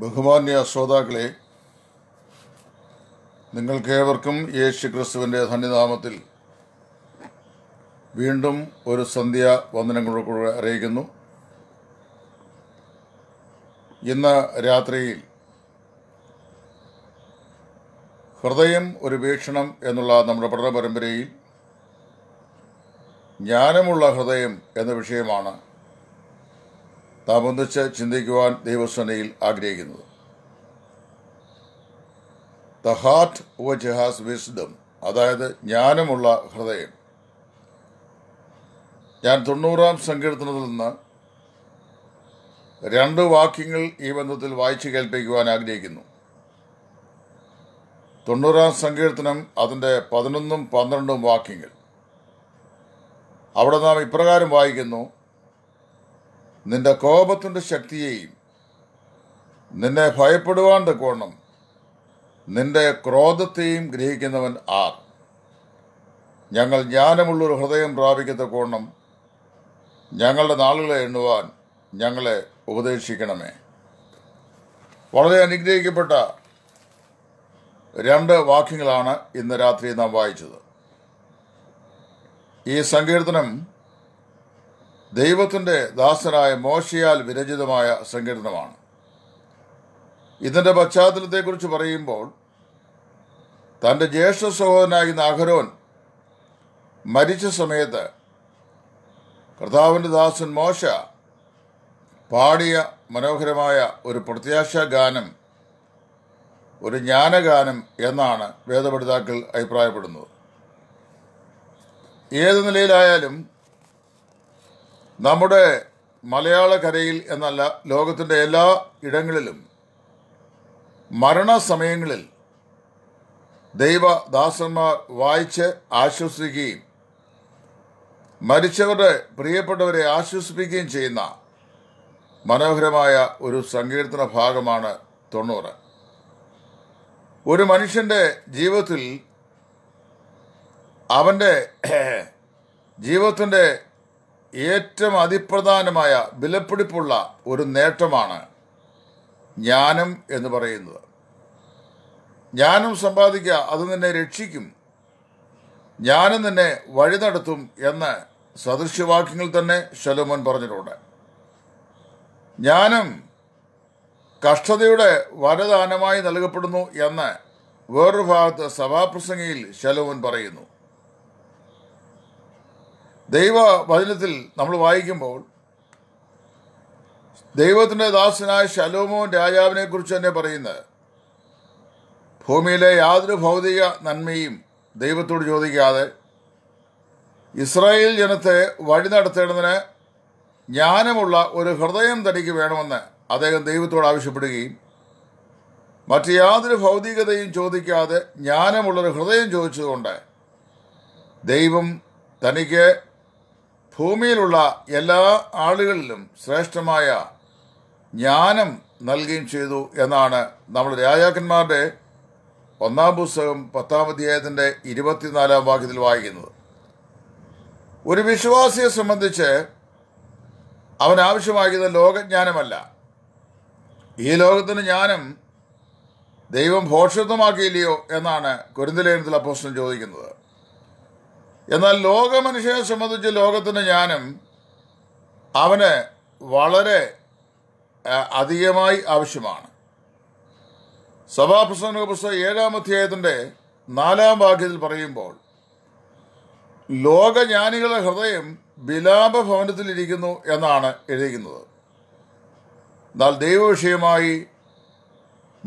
ബഹുമാന്യ ശ്രോതാക്കളെ നിങ്ങൾക്കേവർക്കും യേശു ക്രിസ്തുവിൻ്റെ സന്നിധാനത്തിൽ വീണ്ടും ഒരു സന്ധ്യ വന്ദനങ്ങളോടുകൂടെ അറിയിക്കുന്നു ഇന്ന് രാത്രിയിൽ ഹൃദയം ഒരു വീക്ഷണം എന്നുള്ള നമ്മുടെ പഠന പരമ്പരയിൽ ജ്ഞാനമുള്ള ഹൃദയം എന്ന വിഷയമാണ് നാം ഒന്നിച്ച് ചിന്തിക്കുവാൻ ദൈവസനയിൽ ആഗ്രഹിക്കുന്നത് the heart which has wisdom അതായത് ജ്ഞാനമുള്ള ഹൃദയം ഞാൻ തൊണ്ണൂറാം സങ്കീർത്തനത്തിൽ നിന്ന് രണ്ട് വാക്യങ്ങൾ ഈ ബന്ധത്തിൽ വായിച്ചു കേൾപ്പിക്കുവാൻ ആഗ്രഹിക്കുന്നു തൊണ്ണൂറാം സങ്കീർത്തനം അതിൻ്റെ പതിനൊന്നും പന്ത്രണ്ടും വാക്യങ്ങൾ അവിടെ നാം ഇപ്രകാരം വായിക്കുന്നു നിന്റെ കോപത്തിൻ്റെ ശക്തിയെയും നിന്നെ ഭയപ്പെടുവാൻ കോണം നിന്റെ ക്രോധത്തെയും ഗ്രഹിക്കുന്നവൻ ആർ ഞങ്ങൾ ജ്ഞാനമുള്ളൊരു ഹൃദയം കോണം ഞങ്ങളുടെ നാളുകളെ എണ്ണുവാൻ ഞങ്ങളെ ഉപദേശിക്കണമേ വളരെ അനുഗ്രഹിക്കപ്പെട്ട രണ്ട് വാക്യങ്ങളാണ് ഇന്ന് രാത്രി നാം വായിച്ചത് ഈ സങ്കീർത്തനം ദൈവത്തിൻ്റെ ദാസനായ മോശയാൽ വിരചിതമായ സങ്കീർണമാണ് ഇതിൻ്റെ പശ്ചാത്തലത്തെക്കുറിച്ച് പറയുമ്പോൾ തൻ്റെ ജ്യേഷ്ഠ സഹോദരനായി നാഗരോൻ മരിച്ച സമയത്ത് കർത്താവിൻ്റെ ദാസൻ മോശ പാടിയ മനോഹരമായ ഒരു പ്രത്യാശ ഗാനം ഒരു ജ്ഞാനഗാനം എന്നാണ് വേദപഠിതാക്കൾ അഭിപ്രായപ്പെടുന്നത് ഏത് നിലയിലായാലും നമ്മുടെ മലയാള കരയിൽ എന്നല്ല ലോകത്തിൻ്റെ എല്ലാ ഇടങ്ങളിലും മരണസമയങ്ങളിൽ ദൈവദാസന്മാർ വായിച്ച് ആശ്വസിക്കുകയും മരിച്ചവരുടെ പ്രിയപ്പെട്ടവരെ ആശ്വസിപ്പിക്കുകയും ചെയ്യുന്ന മനോഹരമായ ഒരു സങ്കീർത്തന ഭാഗമാണ് തൊണ്ണൂറ് ഒരു മനുഷ്യൻ്റെ ജീവിതത്തിൽ അവൻ്റെ ജീവിതത്തിൻ്റെ ഏറ്റവും അതിപ്രധാനമായ വിലപ്പിടിപ്പുള്ള ഒരു നേട്ടമാണ് ജ്ഞാനം എന്ന് പറയുന്നത് ജ്ഞാനം സമ്പാദിക്കുക അത് നിന്നെ രക്ഷിക്കും ജ്ഞാനം നിന്നെ വഴി നടത്തും എന്ന് സദൃശ്യവാക്യങ്ങൾ തന്നെ ശലോമൻ പറഞ്ഞിട്ടുണ്ട് ജ്ഞാനം കഷ്ടതയുടെ വരദാനമായി നൽകപ്പെടുന്നു എന്ന് വേറൊരു ഭാഗത്ത് സഭാപ്രസംഗയിൽ ശലോമൻ പറയുന്നു ദൈവ വചനത്തിൽ നമ്മൾ വായിക്കുമ്പോൾ ദൈവത്തിൻ്റെ ദാസനായ ശലോമോൻ രാജാവിനെ കുറിച്ച് തന്നെ പറയുന്നത് ഭൂമിയിലെ യാതൊരു ഭൗതിക നന്മയും ദൈവത്തോട് ചോദിക്കാതെ ഇസ്രായേൽ ജനത്തെ വഴി നടത്തേണ്ടതിന് ജ്ഞാനമുള്ള ഒരു ഹൃദയം തടിക്ക് വേണമെന്ന് അദ്ദേഹം ദൈവത്തോട് ആവശ്യപ്പെടുകയും മറ്റ് യാതൊരു ഭൗതികതയും ചോദിക്കാതെ ജ്ഞാനമുള്ളൊരു ഹൃദയം ചോദിച്ചതുകൊണ്ട് ദൈവം തനിക്ക് ഭൂമിയിലുള്ള എല്ലാ ആളുകളിലും ശ്രേഷ്ഠമായ ജ്ഞാനം നൽകുകയും ചെയ്തു എന്നാണ് നമ്മൾ രാജാക്കന്മാരുടെ ഒന്നാം പുസ്തകം പത്താം അധ്യായത്തിൻ്റെ ഇരുപത്തിനാലാം വാക്യത്തിൽ വായിക്കുന്നത് ഒരു വിശ്വാസിയെ സംബന്ധിച്ച് അവൻ ആവശ്യമാക്കിയത് ലോകജ്ഞാനമല്ല ഈ ലോകത്തിന് ജ്ഞാനം ദൈവം ഭോഷത്വമാക്കിയില്ലയോ എന്നാണ് കുരുന്തലേനത്തിൽ അപ്പോസ്റ്റൻ ചോദിക്കുന്നത് എന്നാൽ ലോക മനുഷ്യനെ സംബന്ധിച്ച് ലോകത്തിൻ്റെ ജ്ഞാനം അവന് വളരെ അധികമായി ആവശ്യമാണ് സഭാപ്രസംഗ പുസ്തകം ഏഴാം അധ്യായത്തിൻ്റെ നാലാം വാക്യത്തിൽ പറയുമ്പോൾ ലോകജ്ഞാനികളുടെ ഹൃദയം വിലാപഭവനത്തിലിരിക്കുന്നു എന്നാണ് എഴുതിക്കുന്നത് എന്നാൽ ദൈവവിഷയമായി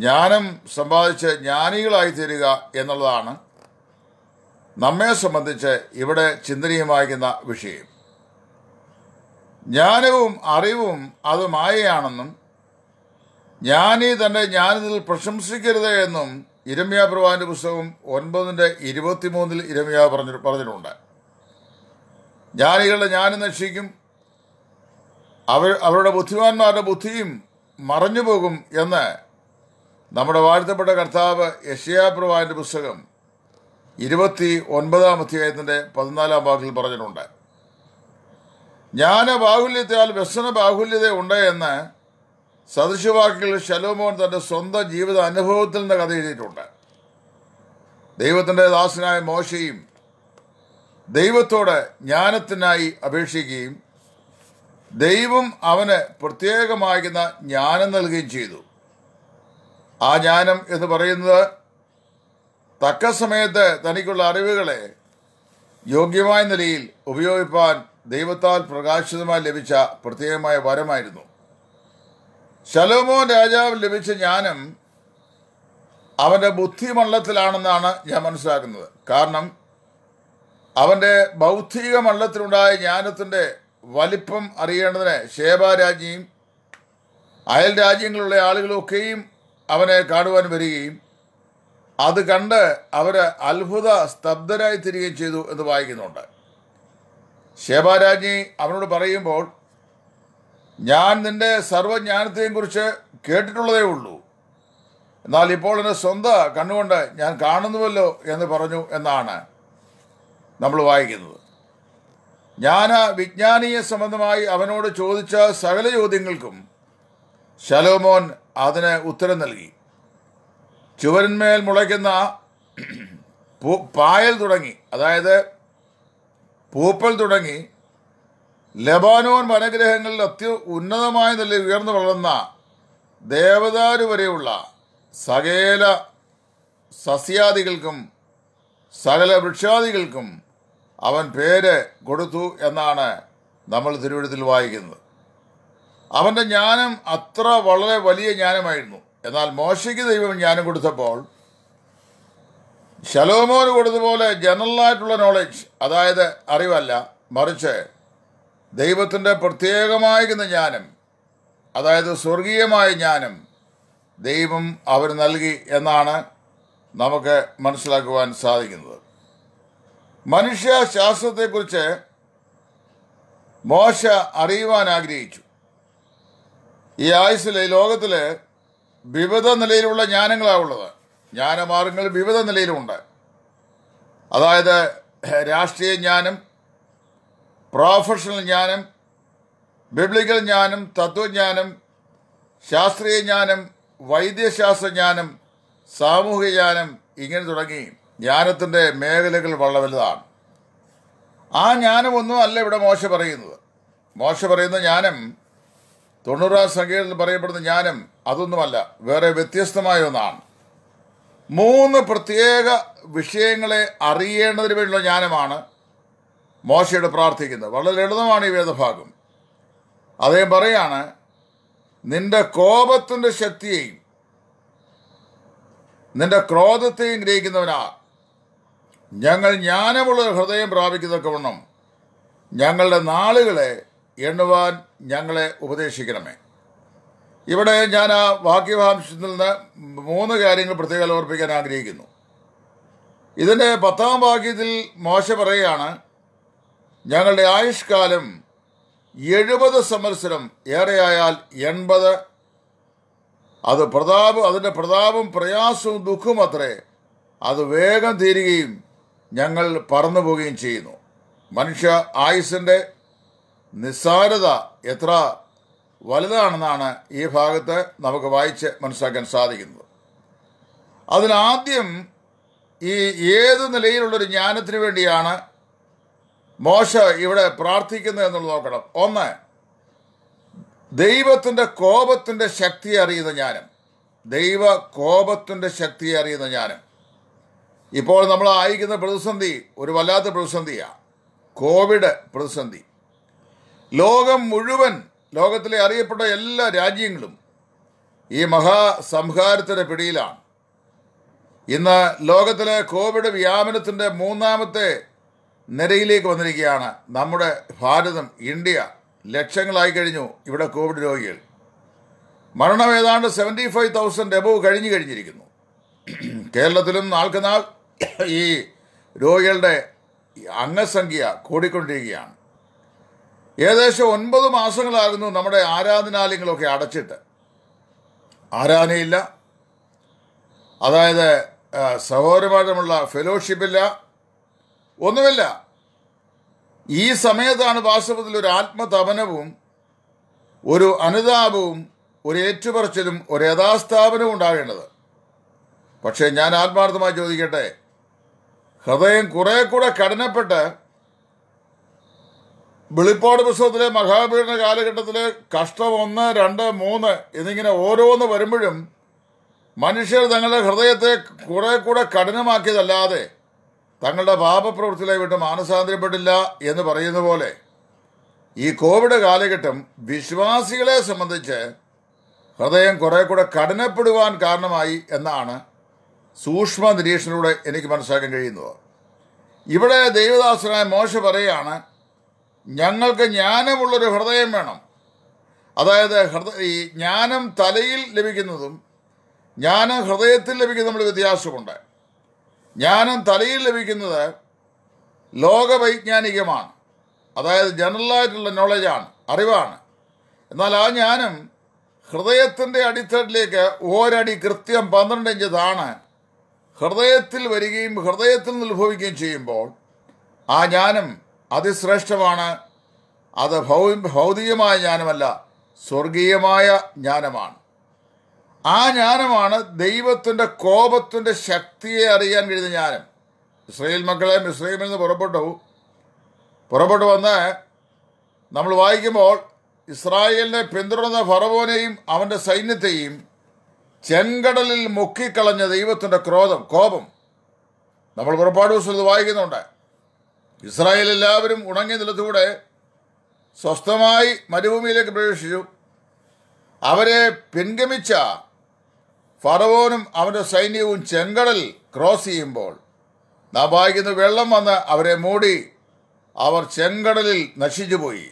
ജ്ഞാനം സമ്പാദിച്ച് ജ്ഞാനികളായി തീരുക എന്നുള്ളതാണ് നമ്മെ സംബന്ധിച്ച് ഇവിടെ ചിന്തനീയമാകുന്ന വിഷയം ജ്ഞാനവും അറിവും അത് മായയാണെന്നും ജ്ഞാനി തന്റെ ജ്ഞാനത്തിൽ പ്രശംസിക്കരുത് എന്നും ഇരമ്യ പ്രവാന്റെ പുസ്തകം ഒൻപതിൻ്റെ ഇരുപത്തിമൂന്നിൽ ഇരമ്യ പറഞ്ഞു പറഞ്ഞിട്ടുണ്ട് ജ്ഞാനികളുടെ ജ്ഞാനം നശിക്കും അവർ അവരുടെ ബുദ്ധിമാന്മാരുടെ ബുദ്ധിയും മറഞ്ഞു പോകും എന്ന് നമ്മുടെ വാഴ്ത്തപ്പെട്ട കർത്താവ് യശയാപ്രവാന്റെ പുസ്തകം ഇരുപത്തി ഒൻപതാം അധ്യായത്തിൻ്റെ പതിനാലാം ഭാഗത്തിൽ പറഞ്ഞിട്ടുണ്ട് ജ്ഞാന ബാഹുല്യത്താൽ വ്യസന ബാഹുല്യത ഉണ്ട് എന്ന് സദൃശവാക്കിൽ ശലോമോൻ തൻ്റെ സ്വന്തം ജീവിത അനുഭവത്തിൽ നിന്ന് കഥ എഴുതിയിട്ടുണ്ട് ദൈവത്തിൻ്റെ ദാസനായ മോശയും ദൈവത്തോട് ജ്ഞാനത്തിനായി അപേക്ഷിക്കുകയും ദൈവം അവന് പ്രത്യേകമായിരുന്ന ജ്ഞാനം നൽകുകയും ചെയ്തു ആ ജ്ഞാനം എന്ന് പറയുന്നത് തക്ക സമയത്ത് തനിക്കുള്ള അറിവുകളെ യോഗ്യമായ നിലയിൽ ഉപയോഗിപ്പാൻ ദൈവത്താൽ പ്രകാശിതമായി ലഭിച്ച പ്രത്യേകമായ വരമായിരുന്നു ശലോമോൻ രാജാവ് ലഭിച്ച ജ്ഞാനം അവൻ്റെ ബുദ്ധിമള്ളത്തിലാണെന്നാണ് ഞാൻ മനസ്സിലാക്കുന്നത് കാരണം അവൻ്റെ ബൗദ്ധിക മള്ളത്തിലുണ്ടായ ജ്ഞാനത്തിൻ്റെ വലിപ്പം അറിയേണ്ടതിന് ശേബാരാജ്ഞിയും അയൽ രാജ്യങ്ങളിലുള്ള ആളുകളൊക്കെയും അവനെ കാണുവാൻ വരികയും അത് കണ്ട് അവർ അത്ഭുത സ്തബ്ധരായി തിരികെ ചെയ്തു എന്ന് വായിക്കുന്നുണ്ട് ശേബാരാജ്ഞി അവനോട് പറയുമ്പോൾ ഞാൻ നിന്റെ സർവജ്ഞാനത്തെയും കുറിച്ച് കേട്ടിട്ടുള്ളതേ ഉള്ളൂ എന്നാൽ ഇപ്പോൾ എൻ്റെ സ്വന്തം കണ്ണുകൊണ്ട് ഞാൻ കാണുന്നുവല്ലോ എന്ന് പറഞ്ഞു എന്നാണ് നമ്മൾ വായിക്കുന്നത് ഞാൻ വിജ്ഞാനീയ സംബന്ധമായി അവനോട് ചോദിച്ച സകല ചോദ്യങ്ങൾക്കും ശലോമോൻ അതിന് ഉത്തരം നൽകി ചുവരന്മേൽ മുളയ്ക്കുന്ന പൂ പായൽ തുടങ്ങി അതായത് പൂപ്പൽ തുടങ്ങി ലബാനോൻ വനഗ്രഹങ്ങളിൽ അത്യ ഉന്നതമായ നിലയിൽ ഉയർന്നു വളർന്ന ദേവദാരു വരെയുള്ള സകല സസ്യാദികൾക്കും സകല വൃക്ഷാദികൾക്കും അവൻ പേര് കൊടുത്തു എന്നാണ് നമ്മൾ തിരുവിടത്തിൽ വായിക്കുന്നത് അവൻ്റെ ജ്ഞാനം അത്ര വളരെ വലിയ ജ്ഞാനമായിരുന്നു എന്നാൽ മോശയ്ക്ക് ദൈവം ജ്ഞാനം കൊടുത്തപ്പോൾ ശലോമോന് കൊടുത്തതുപോലെ ജനറലായിട്ടുള്ള നോളജ് അതായത് അറിവല്ല മറിച്ച് ദൈവത്തിൻ്റെ പ്രത്യേകമായിരുന്ന ജ്ഞാനം അതായത് സ്വർഗീയമായ ജ്ഞാനം ദൈവം അവർ നൽകി എന്നാണ് നമുക്ക് മനസ്സിലാക്കുവാൻ സാധിക്കുന്നത് മനുഷ്യ ശാസ്ത്രത്തെക്കുറിച്ച് മോശ അറിയുവാൻ ആഗ്രഹിച്ചു ഈ ആയുസിലെ ലോകത്തിലെ വിവിധ നിലയിലുള്ള ജ്ഞാനങ്ങളാണുള്ളത് ജ്ഞാനമാർഗങ്ങൾ വിവിധ നിലയിലുണ്ട് അതായത് രാഷ്ട്രീയ ജ്ഞാനം പ്രൊഫഷണൽ ജ്ഞാനം ബിബ്ലിക്കൽ ജ്ഞാനം തത്വജ്ഞാനം ശാസ്ത്രീയ ജ്ഞാനം വൈദ്യശാസ്ത്രജ്ഞാനം സാമൂഹിക ജ്ഞാനം ഇങ്ങനെ തുടങ്ങി ജ്ഞാനത്തിൻ്റെ മേഖലകൾ വളരെ വലുതാണ് ആ ജ്ഞാനമൊന്നും അല്ല ഇവിടെ മോശ പറയുന്നത് മോശ പറയുന്ന ജ്ഞാനം തൊണ്ണൂറാം സംഖ്യയിൽ പറയപ്പെടുന്ന ജ്ഞാനം അതൊന്നുമല്ല വേറെ വ്യത്യസ്തമായ ഒന്നാണ് മൂന്ന് പ്രത്യേക വിഷയങ്ങളെ അറിയേണ്ടതിന് വേണ്ടിയുള്ള ജ്ഞാനമാണ് മോശയോട് പ്രാർത്ഥിക്കുന്നത് വളരെ ലളിതമാണ് ഈ വേദഭാഗം അദ്ദേഹം പറയാണ് നിന്റെ കോപത്തിൻ്റെ ശക്തിയെയും നിന്റെ ക്രോധത്തെയും ഗ്രഹിക്കുന്നവനാ ഞങ്ങൾ ജ്ഞാനമുള്ള ഹൃദയം പ്രാപിക്കുന്നതൊക്കെ വണ്ണം ഞങ്ങളുടെ നാളുകളെ എണ്ണുവാൻ ഞങ്ങളെ ഉപദേശിക്കണമേ ഇവിടെ ഞാൻ ആ വാക്യവാംശത്തിൽ നിന്ന് മൂന്ന് കാര്യങ്ങൾ പ്രത്യേകം ഓർപ്പിക്കാൻ ആഗ്രഹിക്കുന്നു ഇതിൻ്റെ പത്താം വാക്യത്തിൽ മോശ പറയുകയാണ് ഞങ്ങളുടെ ആയുഷ്കാലം എഴുപത് സമ്മത്സരം ഏറെയായാൽ എൺപത് അത് പ്രതാപം അതിൻ്റെ പ്രതാപം പ്രയാസവും ദുഃഖവും അത്രേ അത് വേഗം തീരുകയും ഞങ്ങൾ പറന്നു പോവുകയും ചെയ്യുന്നു മനുഷ്യ ആയുസിൻ്റെ നിസ്സാരത എത്ര വലുതാണെന്നാണ് ഈ ഭാഗത്ത് നമുക്ക് വായിച്ച് മനസ്സിലാക്കാൻ സാധിക്കുന്നത് അതിലാദ്യം ഈ ഏത് നിലയിലുള്ളൊരു ജ്ഞാനത്തിന് വേണ്ടിയാണ് മോശ ഇവിടെ പ്രാർത്ഥിക്കുന്നത് എന്നുള്ളത് നോക്കണം ഒന്ന് ദൈവത്തിൻ്റെ കോപത്തിൻ്റെ ശക്തി അറിയുന്ന ജ്ഞാനം ദൈവ കോപത്തിൻ്റെ ശക്തി അറിയുന്ന ജ്ഞാനം ഇപ്പോൾ നമ്മൾ ആയിരിക്കുന്ന പ്രതിസന്ധി ഒരു വല്ലാത്ത പ്രതിസന്ധിയാണ് കോവിഡ് പ്രതിസന്ധി ലോകം മുഴുവൻ ലോകത്തിലെ അറിയപ്പെട്ട എല്ലാ രാജ്യങ്ങളും ഈ മഹാസംഹാരത്തിൻ്റെ പിടിയിലാണ് ഇന്ന് ലോകത്തിലെ കോവിഡ് വ്യാപനത്തിൻ്റെ മൂന്നാമത്തെ നിരയിലേക്ക് വന്നിരിക്കുകയാണ് നമ്മുടെ ഭാരതം ഇന്ത്യ ലക്ഷങ്ങളായി കഴിഞ്ഞു ഇവിടെ കോവിഡ് രോഗികൾ മരണം ഏതാണ്ട് സെവൻറ്റി ഫൈവ് തൗസൻഡ് എബവ് കഴിഞ്ഞു കഴിഞ്ഞിരിക്കുന്നു കേരളത്തിലും നാൾക്കുനാൾ ഈ രോഗികളുടെ അംഗസംഖ്യ കൂടിക്കൊണ്ടിരിക്കുകയാണ് ഏകദേശം ഒൻപത് മാസങ്ങളായിരുന്നു നമ്മുടെ ആരാധനാലയങ്ങളൊക്കെ അടച്ചിട്ട് ആരാധനയില്ല അതായത് സഹോദരമായിട്ടുമുള്ള ഫെലോഷിപ്പില്ല ഒന്നുമില്ല ഈ സമയത്താണ് വാസ്തവത്തിൽ ഒരു ആത്മതപനവും ഒരു അനുതാപവും ഒരു ഏറ്റുപറച്ചിലും ഒരു യഥാസ്ഥാപനവും ഉണ്ടാകേണ്ടത് പക്ഷേ ഞാൻ ആത്മാർത്ഥമായി ചോദിക്കട്ടെ ഹൃദയം കുറേ കൂടെ കഠിനപ്പെട്ട് വെളിപ്പാട് പുസ്തകത്തിലെ മഹാപീഡന കാലഘട്ടത്തിലെ കഷ്ടം ഒന്ന് രണ്ട് മൂന്ന് എന്നിങ്ങനെ ഓരോന്ന് വരുമ്പോഴും മനുഷ്യർ തങ്ങളുടെ ഹൃദയത്തെ കുറെ കൂടെ കഠിനമാക്കിയതല്ലാതെ തങ്ങളുടെ പാപപ്രവൃത്തിയിലെ വിട്ട് മാനസാന്തരപ്പെട്ടില്ല എന്ന് പറയുന്ന പോലെ ഈ കോവിഡ് കാലഘട്ടം വിശ്വാസികളെ സംബന്ധിച്ച് ഹൃദയം കുറെ കൂടെ കഠിനപ്പെടുവാൻ കാരണമായി എന്നാണ് സൂക്ഷ്മ നിരീക്ഷണത്തിലൂടെ എനിക്ക് മനസ്സിലാക്കാൻ കഴിയുന്നത് ഇവിടെ ദൈവദാസനായ മോശ പറയാണ് ഞങ്ങൾക്ക് ജ്ഞാനമുള്ളൊരു ഹൃദയം വേണം അതായത് ഹൃദയ ഈ ജ്ഞാനം തലയിൽ ലഭിക്കുന്നതും ജ്ഞാനം ഹൃദയത്തിൽ ലഭിക്കുന്ന നമ്മൾ വ്യത്യാസമുണ്ട് ജ്ഞാനം തലയിൽ ലഭിക്കുന്നത് ലോകവൈജ്ഞാനികമാണ് അതായത് ജനറലായിട്ടുള്ള നോളജാണ് അറിവാണ് എന്നാൽ ആ ജ്ഞാനം ഹൃദയത്തിൻ്റെ അടിത്തട്ടിലേക്ക് ഓരടി കൃത്യം പന്ത്രണ്ട് ഇഞ്ച് താണ് ഹൃദയത്തിൽ വരികയും ഹൃദയത്തിൽ നിന്ന് ഉത്ഭവിക്കുകയും ചെയ്യുമ്പോൾ ആ ജ്ഞാനം അതിശ്രേഷ്ഠമാണ് അത് ഭൗ ഭൗതികമായ ജ്ഞാനമല്ല സ്വർഗീയമായ ജ്ഞാനമാണ് ആ ജ്ഞാനമാണ് ദൈവത്തിൻ്റെ കോപത്തിൻ്റെ ശക്തിയെ അറിയാൻ കഴിയുന്ന ജ്ഞാനം ഇസ്രയേൽ മക്കളെ മിസ്രൈമിൽ നിന്ന് പുറപ്പെട്ടു പുറപ്പെട്ടു വന്ന് നമ്മൾ വായിക്കുമ്പോൾ ഇസ്രായേലിനെ പിന്തുടർന്ന ഫറവോനെയും അവൻ്റെ സൈന്യത്തെയും ചെങ്കടലിൽ മുക്കിക്കളഞ്ഞ ദൈവത്തിൻ്റെ ക്രോധം കോപം നമ്മൾ പുറപ്പാട് ദിവസം ഇത് വായിക്കുന്നുണ്ട് ഇസ്രായേൽ എല്ലാവരും ഉണങ്ങിയ നിലത്തൂടെ സ്വസ്ഥമായി മരുഭൂമിയിലേക്ക് പ്രവേശിച്ചു അവരെ പിൻഗമിച്ച ഫറവോനും അവന്റെ സൈന്യവും ചെങ്കടൽ ക്രോസ് ചെയ്യുമ്പോൾ നബായിക്കുന്ന വെള്ളം വന്ന് അവരെ മൂടി അവർ ചെങ്കടലിൽ നശിച്ചുപോയി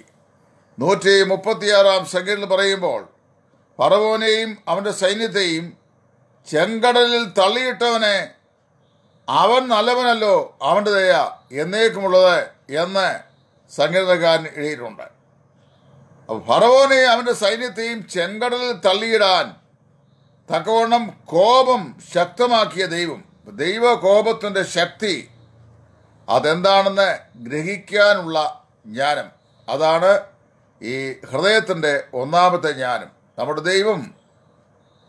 നൂറ്റി മുപ്പത്തിയാറാം സംഖ്യയിൽ പറയുമ്പോൾ ഫറവോനെയും അവന്റെ സൈന്യത്തെയും ചെങ്കടലിൽ തള്ളിയിട്ടവനെ അവൻ നല്ലവനല്ലോ അവൻ്റെ ദയ എന്നേക്കുമുള്ളത് എന്ന് സംഗീതകാരൻ എഴുതിയിട്ടുണ്ട് ഫറവോനെ അവൻ്റെ സൈന്യത്തെയും ചെങ്കടലിൽ തള്ളിയിടാൻ തക്കവണ്ണം കോപം ശക്തമാക്കിയ ദൈവം ദൈവ ശക്തി അതെന്താണെന്ന് ഗ്രഹിക്കാനുള്ള ജ്ഞാനം അതാണ് ഈ ഹൃദയത്തിൻ്റെ ഒന്നാമത്തെ ജ്ഞാനം നമ്മുടെ ദൈവം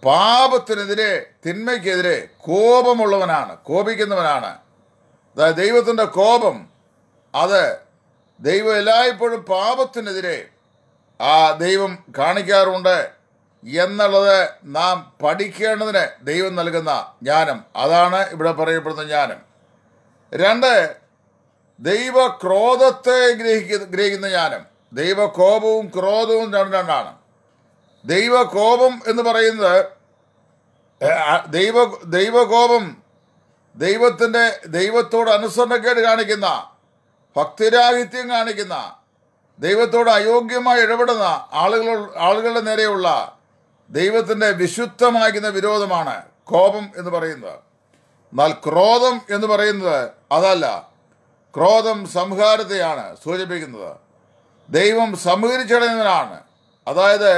പാപത്തിനെതിരെ തിന്മയ്ക്കെതിരെ കോപമുള്ളവനാണ് കോപിക്കുന്നവനാണ് അതായത് ദൈവത്തിൻ്റെ കോപം അത് ദൈവം എല്ലായ്പ്പോഴും പാപത്തിനെതിരെ ആ ദൈവം കാണിക്കാറുണ്ട് എന്നുള്ളത് നാം പഠിക്കേണ്ടതിന് ദൈവം നൽകുന്ന ജ്ഞാനം അതാണ് ഇവിടെ പറയപ്പെടുന്ന ജ്ഞാനം രണ്ട് ദൈവക്രോധത്തെ ഗ്രഹിക്കുന്ന ഗ്രഹിക്കുന്ന ജ്ഞാനം ദൈവകോപവും ക്രോധവും രണ്ട് രണ്ടാണ് ദൈവകോപം എന്ന് പറയുന്നത് ദൈവ ദൈവകോപം ദൈവത്തിൻ്റെ ദൈവത്തോട് അനുസരണക്കേട് കാണിക്കുന്ന ഭക്തിരാഹിത്യം കാണിക്കുന്ന ദൈവത്തോട് അയോഗ്യമായി ഇടപെടുന്ന ആളുകൾ ആളുകളുടെ നേരെയുള്ള ദൈവത്തിൻ്റെ വിശുദ്ധമാകുന്ന വിരോധമാണ് കോപം എന്ന് പറയുന്നത് എന്നാൽ ക്രോധം എന്ന് പറയുന്നത് അതല്ല ക്രോധം സംഹാരത്തെയാണ് സൂചിപ്പിക്കുന്നത് ദൈവം സംഹരിച്ചടയുന്നവനാണ് അതായത്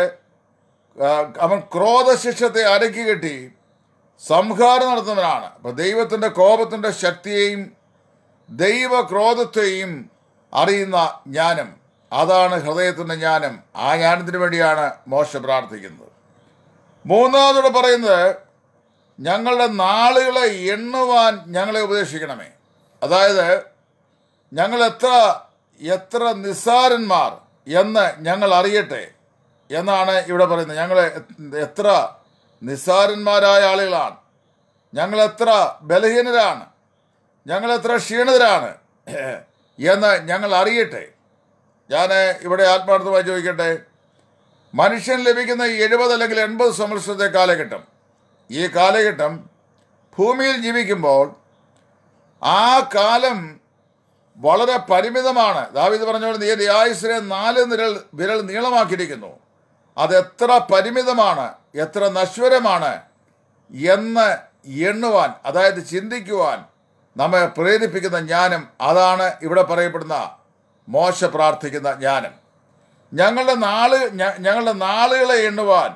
അവൻ ക്രോധശിക്ഷത്തെ അടക്കി കെട്ടി സംഹാരം നടത്തുന്നവനാണ് അപ്പൊ ദൈവത്തിന്റെ കോപത്തിന്റെ ശക്തിയെയും ക്രോധത്തെയും അറിയുന്ന ജ്ഞാനം അതാണ് ഹൃദയത്തിന്റെ ജ്ഞാനം ആ ജ്ഞാനത്തിന് വേണ്ടിയാണ് മോശം പ്രാർത്ഥിക്കുന്നത് മൂന്നാമതോടെ പറയുന്നത് ഞങ്ങളുടെ നാളുകളെ എണ്ണുവാൻ ഞങ്ങളെ ഉപദേശിക്കണമേ അതായത് ഞങ്ങൾ എത്ര എത്ര നിസ്സാരന്മാർ എന്ന് ഞങ്ങൾ അറിയട്ടെ എന്നാണ് ഇവിടെ പറയുന്നത് ഞങ്ങൾ എത്ര നിസ്സാരന്മാരായ ആളുകളാണ് ഞങ്ങൾ എത്ര ബലഹീനരാണ് ഞങ്ങൾ എത്ര ക്ഷീണിതരാണ് എന്ന് ഞങ്ങൾ അറിയട്ടെ ഞാൻ ഇവിടെ ആത്മാർത്ഥമായി ചോദിക്കട്ടെ മനുഷ്യൻ ലഭിക്കുന്ന എഴുപത് അല്ലെങ്കിൽ എൺപത് സംവത്സരത്തെ കാലഘട്ടം ഈ കാലഘട്ടം ഭൂമിയിൽ ജീവിക്കുമ്പോൾ ആ കാലം വളരെ പരിമിതമാണ് ദാവിദ് പറഞ്ഞ പോലെ നീ ആയുസിനെ നാല് നിരൽ വിരൽ നീളമാക്കിയിരിക്കുന്നു അതെത്ര പരിമിതമാണ് എത്ര നശ്വരമാണ് എന്ന് എണ്ണുവാൻ അതായത് ചിന്തിക്കുവാൻ നമ്മെ പ്രേരിപ്പിക്കുന്ന ജ്ഞാനം അതാണ് ഇവിടെ പറയപ്പെടുന്ന മോശ പ്രാർത്ഥിക്കുന്ന ജ്ഞാനം ഞങ്ങളുടെ നാള് ഞങ്ങളുടെ നാളുകളെ എണ്ണുവാൻ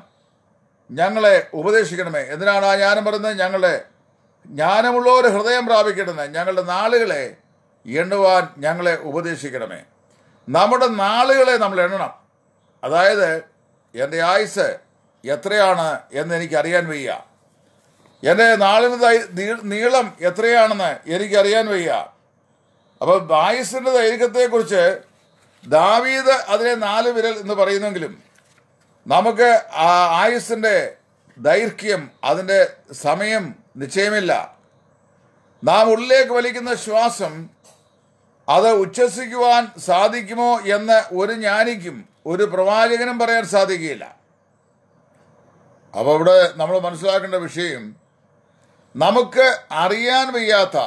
ഞങ്ങളെ ഉപദേശിക്കണമേ എന്തിനാണ് ആ ജ്ഞാനം പറയുന്നത് ഞങ്ങളുടെ ജ്ഞാനമുള്ളവർ ഹൃദയം പ്രാപിക്കണമെന്ന് ഞങ്ങളുടെ നാളുകളെ എണ്ണുവാൻ ഞങ്ങളെ ഉപദേശിക്കണമേ നമ്മുടെ നാളുകളെ നമ്മൾ എണ്ണണം അതായത് എൻ്റെ ആയുസ് എത്രയാണ് എനിക്കറിയാൻ വയ്യ എൻ്റെ നാളിന് നീളം എത്രയാണെന്ന് എനിക്കറിയാൻ വയ്യ അപ്പം ആയുസിൻ്റെ ദൈർഘ്യത്തെക്കുറിച്ച് ദാവീദ് അതിനെ നാല് വിരൽ എന്ന് പറയുന്നെങ്കിലും നമുക്ക് ആയുസിൻ്റെ ദൈർഘ്യം അതിൻ്റെ സമയം നിശ്ചയമില്ല നാം ഉള്ളിലേക്ക് വലിക്കുന്ന ശ്വാസം അത് ഉച്ഛസിക്കുവാൻ സാധിക്കുമോ എന്ന് ഒരു ജ്ഞാനിക്കും ഒരു പ്രവാചകനും പറയാൻ സാധിക്കുകയില്ല അപ്പോൾ അവിടെ നമ്മൾ മനസ്സിലാക്കേണ്ട വിഷയം നമുക്ക് അറിയാൻ വയ്യാത്ത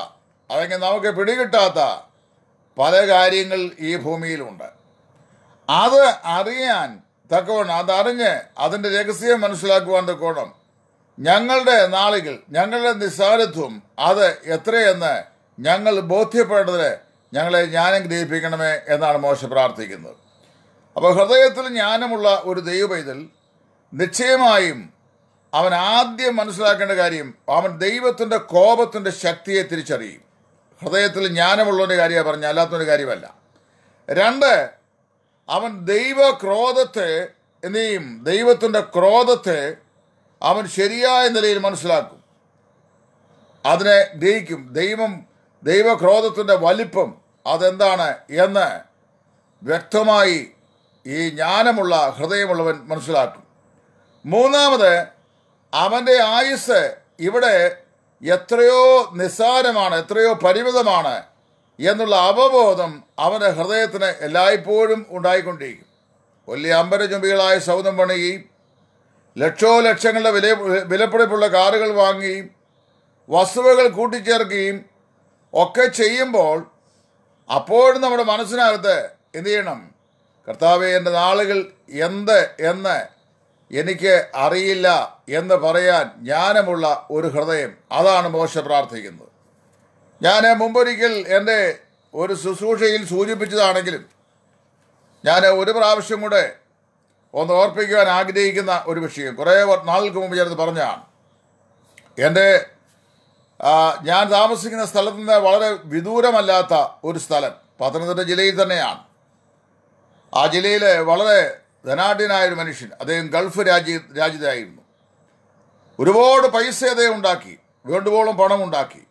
അല്ലെങ്കിൽ നമുക്ക് പിടികിട്ടാത്ത പല കാര്യങ്ങൾ ഈ ഭൂമിയിലുണ്ട് അത് അറിയാൻ തക്കവണ്ണം അതറിഞ്ഞ് അതിൻ്റെ രഹസ്യം മനസ്സിലാക്കുവാൻ തക്കോണം ഞങ്ങളുടെ നാളുകൾ ഞങ്ങളുടെ നിസ്സാരത്വം അത് എത്രയെന്ന് ഞങ്ങൾ ബോധ്യപ്പെടേണ്ടത് ഞങ്ങളെ ജ്ഞാനം ഗ്രഹിപ്പിക്കണമേ എന്നാണ് മോശ പ്രാർത്ഥിക്കുന്നത് അപ്പോൾ ഹൃദയത്തിൽ ജ്ഞാനമുള്ള ഒരു ദൈവപൈതൽ നിശ്ചയമായും അവൻ ആദ്യം മനസ്സിലാക്കേണ്ട കാര്യം അവൻ ദൈവത്തിൻ്റെ കോപത്തിൻ്റെ ശക്തിയെ തിരിച്ചറിയും ഹൃദയത്തിൽ ജ്ഞാനമുള്ളവൻ്റെ കാര്യമാണ് പറഞ്ഞ അല്ലാത്തൊരു കാര്യമല്ല രണ്ട് അവൻ ദൈവ ക്രോധത്തെ എന്നെയും ദൈവത്തിൻ്റെ ക്രോധത്തെ അവൻ ശരിയായ നിലയിൽ മനസ്സിലാക്കും അതിനെ ഗ്രഹിക്കും ദൈവം ദൈവക്രോധത്തിൻ്റെ വലിപ്പം അതെന്താണ് എന്ന് വ്യക്തമായി ഈ ജ്ഞാനമുള്ള ഹൃദയമുള്ളവൻ മനസ്സിലാക്കും മൂന്നാമത് അവൻ്റെ ആയുസ് ഇവിടെ എത്രയോ നിസ്സാരമാണ് എത്രയോ പരിമിതമാണ് എന്നുള്ള അവബോധം അവൻ്റെ ഹൃദയത്തിന് എല്ലായ്പ്പോഴും ഉണ്ടായിക്കൊണ്ടിരിക്കും വലിയ അമ്പരചുംബികളായ സൗദം പണിയുകയും ലക്ഷോ ലക്ഷങ്ങളുടെ വില വിലപ്പിടിപ്പുള്ള കാറുകൾ വാങ്ങുകയും വസ്തുവകൾ കൂട്ടിച്ചേർക്കുകയും ഒക്കെ ചെയ്യുമ്പോൾ അപ്പോഴും നമ്മുടെ മനസ്സിനകത്ത് എന്തു ചെയ്യണം കർത്താവ് എൻ്റെ നാളുകൾ എന്ത് എന്ന് എനിക്ക് അറിയില്ല എന്ന് പറയാൻ ജ്ഞാനമുള്ള ഒരു ഹൃദയം അതാണ് മോശം പ്രാർത്ഥിക്കുന്നത് ഞാൻ മുമ്പൊരിക്കൽ എൻ്റെ ഒരു ശുശ്രൂഷയിൽ സൂചിപ്പിച്ചതാണെങ്കിലും ഞാൻ ഒരു പ്രാവശ്യം കൂടെ ഒന്ന് ഓർപ്പിക്കുവാൻ ആഗ്രഹിക്കുന്ന ഒരു വിഷയം കുറേ നാളുകൾക്ക് മുമ്പ് ചേർത്ത് പറഞ്ഞാണ് എൻ്റെ ഞാൻ താമസിക്കുന്ന സ്ഥലത്ത് നിന്ന് വളരെ വിദൂരമല്ലാത്ത ഒരു സ്ഥലം പത്തനംതിട്ട ജില്ലയിൽ തന്നെയാണ് ആ ജില്ലയിലെ വളരെ ധനാഢ്യനായ ഒരു മനുഷ്യൻ അദ്ദേഹം ഗൾഫ് രാജ്യ രാജ്യത്തായിരുന്നു ഒരുപാട് പൈസ അദ്ദേഹം ഉണ്ടാക്കി വേണ്ടുവോളം പണമുണ്ടാക്കി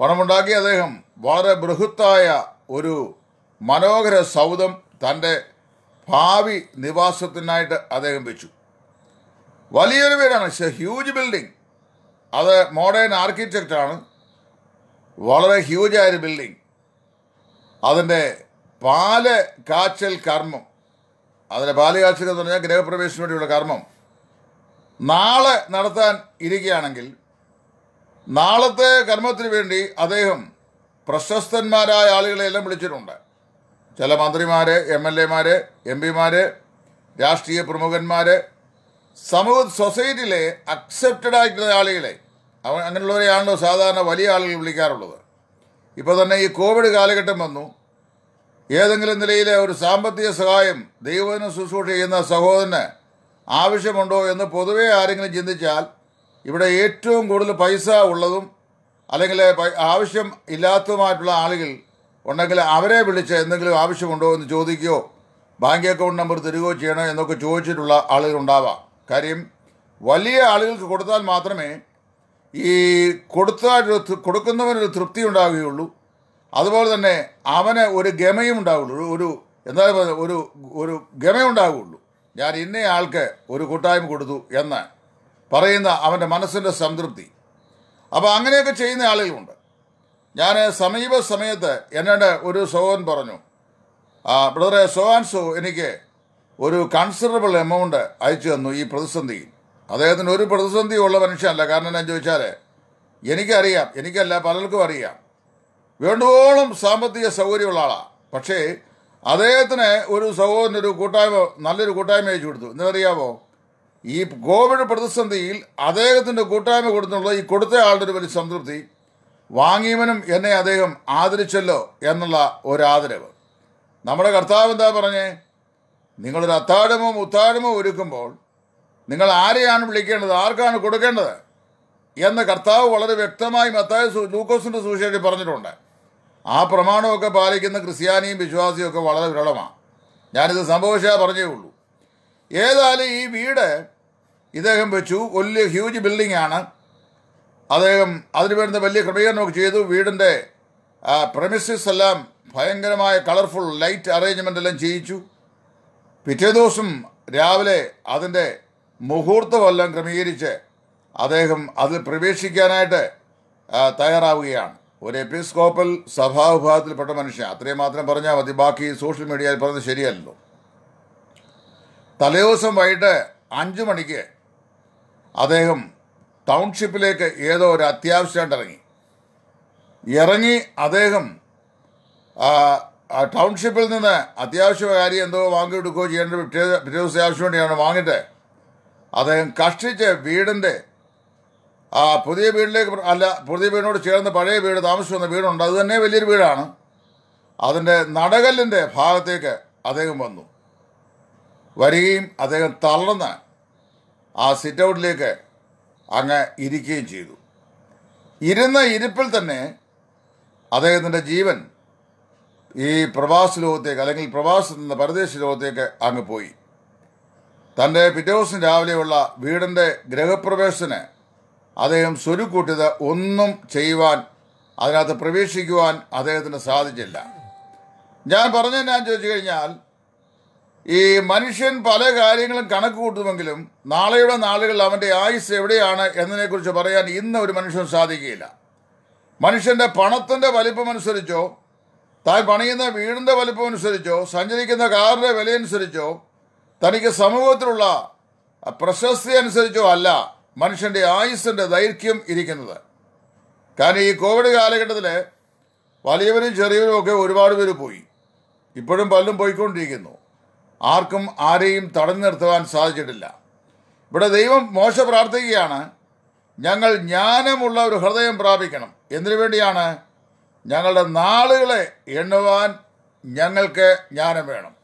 പണമുണ്ടാക്കി അദ്ദേഹം വളരെ ബൃഹത്തായ ഒരു മനോഹര സൗധം തൻ്റെ ഭാവി നിവാസത്തിനായിട്ട് അദ്ദേഹം വെച്ചു വലിയൊരു വീടാണ് ഹ്യൂജ് ബിൽഡിംഗ് അത് മോഡേൺ ആർക്കിടെക്റ്റാണ് വളരെ ഹ്യൂജായൊരു ബിൽഡിംഗ് അതിൻ്റെ പാല് കാച്ചൽ കർമ്മം അതിൻ്റെ പാല് കാച്ചൽ എന്ന് പറഞ്ഞാൽ ഗ്രഹപ്രവേശന വേണ്ടിയുള്ള കർമ്മം നാളെ നടത്താൻ ഇരിക്കുകയാണെങ്കിൽ നാളത്തെ കർമ്മത്തിന് വേണ്ടി അദ്ദേഹം പ്രശസ്തന്മാരായ ആളുകളെ എല്ലാം വിളിച്ചിട്ടുണ്ട് ചില മന്ത്രിമാർ എം എൽ എമാർ എം പിമാർ രാഷ്ട്രീയ പ്രമുഖന്മാർ സമൂഹ സൊസൈറ്റിയിലെ അക്സെപ്റ്റഡ് ആയിട്ടുള്ള ആളുകളെ അവ അങ്ങനെയുള്ളവരെയാണല്ലോ സാധാരണ വലിയ ആളുകൾ വിളിക്കാറുള്ളത് ഇപ്പോൾ തന്നെ ഈ കോവിഡ് കാലഘട്ടം വന്നു ഏതെങ്കിലും നിലയിലെ ഒരു സാമ്പത്തിക സഹായം ദൈവത്തിന് ശുശ്രൂഷ ചെയ്യുന്ന സഹോദരന് ആവശ്യമുണ്ടോ എന്ന് പൊതുവേ ആരെങ്കിലും ചിന്തിച്ചാൽ ഇവിടെ ഏറ്റവും കൂടുതൽ പൈസ ഉള്ളതും അല്ലെങ്കിൽ ആവശ്യം ഇല്ലാത്തതുമായിട്ടുള്ള ആളുകൾ ഉണ്ടെങ്കിൽ അവരെ വിളിച്ച് എന്തെങ്കിലും ആവശ്യമുണ്ടോ എന്ന് ചോദിക്കുകയോ ബാങ്ക് അക്കൗണ്ട് നമ്പർ തരികയോ ചെയ്യണോ എന്നൊക്കെ ചോദിച്ചിട്ടുള്ള ആളുകൾ കാര്യം വലിയ ആളുകൾക്ക് കൊടുത്താൽ മാത്രമേ ഈ കൊടുത്താൽ കൊടുക്കുന്നവനൊരു തൃപ്തി ഉണ്ടാവുകയുള്ളൂ അതുപോലെ തന്നെ അവന് ഒരു ഗമയും ഉണ്ടാവുകയുള്ളൂ ഒരു എന്തായാലും ഒരു ഒരു ഗമയുണ്ടാവുകയുള്ളൂ ഞാൻ ഇന്ന ആൾക്ക് ഒരു കൂട്ടായ്മ കൊടുത്തു എന്ന് പറയുന്ന അവൻ്റെ മനസ്സിൻ്റെ സംതൃപ്തി അപ്പോൾ അങ്ങനെയൊക്കെ ചെയ്യുന്ന ആളുകളുണ്ട് ഞാൻ സമീപ സമയത്ത് എന്നോട് ഒരു സോഹൻ പറഞ്ഞു ബ്രദറെ സോ സോ എനിക്ക് ഒരു കൺസിഡറബിൾ എമൗണ്ട് അയച്ചു തന്നു ഈ പ്രതിസന്ധി അദ്ദേഹത്തിന് ഒരു പ്രതിസന്ധി ഉള്ള മനുഷ്യനല്ല കാരണം ഞാൻ ചോദിച്ചാൽ എനിക്കറിയാം എനിക്കല്ല പലർക്കും അറിയാം വേണ്ടുവോളം സാമ്പത്തിക സൗകര്യമുള്ള ആളാണ് പക്ഷേ അദ്ദേഹത്തിന് ഒരു സഹോദരൻ ഒരു കൂട്ടായ്മ നല്ലൊരു കൂട്ടായ്മ അയച്ചു കൊടുത്തു എന്തറിയാമോ ഈ കോവിഡ് പ്രതിസന്ധിയിൽ അദ്ദേഹത്തിൻ്റെ കൂട്ടായ്മ കൊടുത്തുള്ള ഈ കൊടുത്ത ആളുടെ ഒരു വലിയ സംതൃപ്തി വാങ്ങിയവനും എന്നെ അദ്ദേഹം ആദരിച്ചല്ലോ എന്നുള്ള ഒരാദരവ് നമ്മുടെ കർത്താവ് എന്താ പറഞ്ഞേ നിങ്ങളൊരു അത്താഴമോ മുത്താഴമോ ഒരുക്കുമ്പോൾ നിങ്ങൾ ആരെയാണ് വിളിക്കേണ്ടത് ആർക്കാണ് കൊടുക്കേണ്ടത് എന്ന് കർത്താവ് വളരെ വ്യക്തമായി മത്തായ ലൂക്കോസിൻ്റെ സുശേഷി പറഞ്ഞിട്ടുണ്ട് ആ പ്രമാണമൊക്കെ പാലിക്കുന്ന ക്രിസ്ത്യാനിയും വിശ്വാസിയും ഒക്കെ വളരെ വിരളമാണ് ഞാനിത് സംഭവിച്ചാൽ പറഞ്ഞേ ഉള്ളൂ ഏതായാലും ഈ വീട് ഇദ്ദേഹം വെച്ചു വലിയ ഹ്യൂജ് ബിൽഡിംഗ് ആണ് അദ്ദേഹം അതിന് വേണ്ട വലിയ ക്രമീകരണമൊക്കെ ചെയ്തു വീടിൻ്റെ പ്രമിസസ് എല്ലാം ഭയങ്കരമായ കളർഫുൾ ലൈറ്റ് അറേഞ്ച്മെൻ്റ് എല്ലാം ചെയ്യിച്ചു പിറ്റേ ദിവസം രാവിലെ അതിൻ്റെ മുഹൂർത്തമെല്ലാം ക്രമീകരിച്ച് അദ്ദേഹം അതിൽ പ്രവേശിക്കാനായിട്ട് തയ്യാറാവുകയാണ് ഒരു എപ്പിസ്കോപ്പൽ സഭാ വിഭാഗത്തിൽപ്പെട്ട മനുഷ്യൻ അത്രയും മാത്രം പറഞ്ഞാൽ മതി ബാക്കി സോഷ്യൽ മീഡിയയിൽ പറഞ്ഞത് ശരിയല്ലോ തലേദിവസം വൈകിട്ട് അഞ്ച് മണിക്ക് അദ്ദേഹം ടൗൺഷിപ്പിലേക്ക് ഏതോ ഒരു അത്യാവശ്യമായിട്ട് ഇറങ്ങി ഇറങ്ങി അദ്ദേഹം ടൗൺഷിപ്പിൽ നിന്ന് അത്യാവശ്യ കാര്യം എന്തോ വാങ്ങിയെടുക്കുകയോ ചെയ്യേണ്ട പിറ്റേ പിറ്റേ ദിവസം ആവശ്യം വേണ്ടിയാണ് വാങ്ങിയിട്ട് അദ്ദേഹം കഷ്ടിച്ച് വീടിൻ്റെ ആ പുതിയ വീടിലേക്ക് അല്ല പുതിയ വീടിനോട് ചേർന്ന് പഴയ വീട് താമസിച്ചു വന്ന വീടുണ്ട് അത് തന്നെ വലിയൊരു വീടാണ് അതിൻ്റെ നടകല്ലിൻ്റെ ഭാഗത്തേക്ക് അദ്ദേഹം വന്നു വരികയും അദ്ദേഹം തളർന്ന് ആ സിറ്റൗട്ടിലേക്ക് അങ്ങ് ഇരിക്കുകയും ചെയ്തു ഇരുന്ന ഇരിപ്പിൽ തന്നെ അദ്ദേഹത്തിൻ്റെ ജീവൻ ഈ പ്രവാസ ലോകത്തേക്ക് അല്ലെങ്കിൽ പ്രവാസത്തു നിന്ന് പരദേശ ലോകത്തേക്ക് അങ്ങ് പോയി തൻ്റെ പിറ്റേ ദിവസം രാവിലെയുള്ള വീടിൻ്റെ ഗ്രഹപ്രവേശത്തിന് അദ്ദേഹം സ്വരുക്കൂട്ടിയത് ഒന്നും ചെയ്യുവാൻ അതിനകത്ത് പ്രവേശിക്കുവാൻ അദ്ദേഹത്തിന് സാധിച്ചില്ല ഞാൻ പറഞ്ഞ ഞാൻ ചോദിച്ചു കഴിഞ്ഞാൽ ഈ മനുഷ്യൻ പല കാര്യങ്ങളും കണക്ക് കൂട്ടുമെങ്കിലും നാളെയുടെ നാളുകളിൽ അവൻ്റെ ആയുസ് എവിടെയാണ് എന്നതിനെക്കുറിച്ച് പറയാൻ ഇന്ന് ഒരു മനുഷ്യൻ സാധിക്കുകയില്ല മനുഷ്യൻ്റെ പണത്തിൻ്റെ വലിപ്പമനുസരിച്ചോ താൻ പണിയുന്ന വീടിൻ്റെ അനുസരിച്ചോ സഞ്ചരിക്കുന്ന കാറിൻ്റെ വിലയനുസരിച്ചോ തനിക്ക് സമൂഹത്തിലുള്ള പ്രശസ്തി അനുസരിച്ചോ അല്ല മനുഷ്യൻ്റെ ആയുസിൻ്റെ ദൈർഘ്യം ഇരിക്കുന്നത് കാരണം ഈ കോവിഡ് കാലഘട്ടത്തിൽ വലിയവരും ചെറിയവരും ഒക്കെ ഒരുപാട് പേര് പോയി ഇപ്പോഴും പലരും പോയിക്കൊണ്ടിരിക്കുന്നു ആർക്കും ആരെയും തടഞ്ഞു നിർത്തുവാൻ സാധിച്ചിട്ടില്ല ഇവിടെ ദൈവം മോശ പ്രാർത്ഥിക്കുകയാണ് ഞങ്ങൾ ജ്ഞാനമുള്ള ഒരു ഹൃദയം പ്രാപിക്കണം എന്തിനു വേണ്ടിയാണ് ഞങ്ങളുടെ നാളുകളെ എണ്ണുവാൻ ഞങ്ങൾക്ക് ജ്ഞാനം വേണം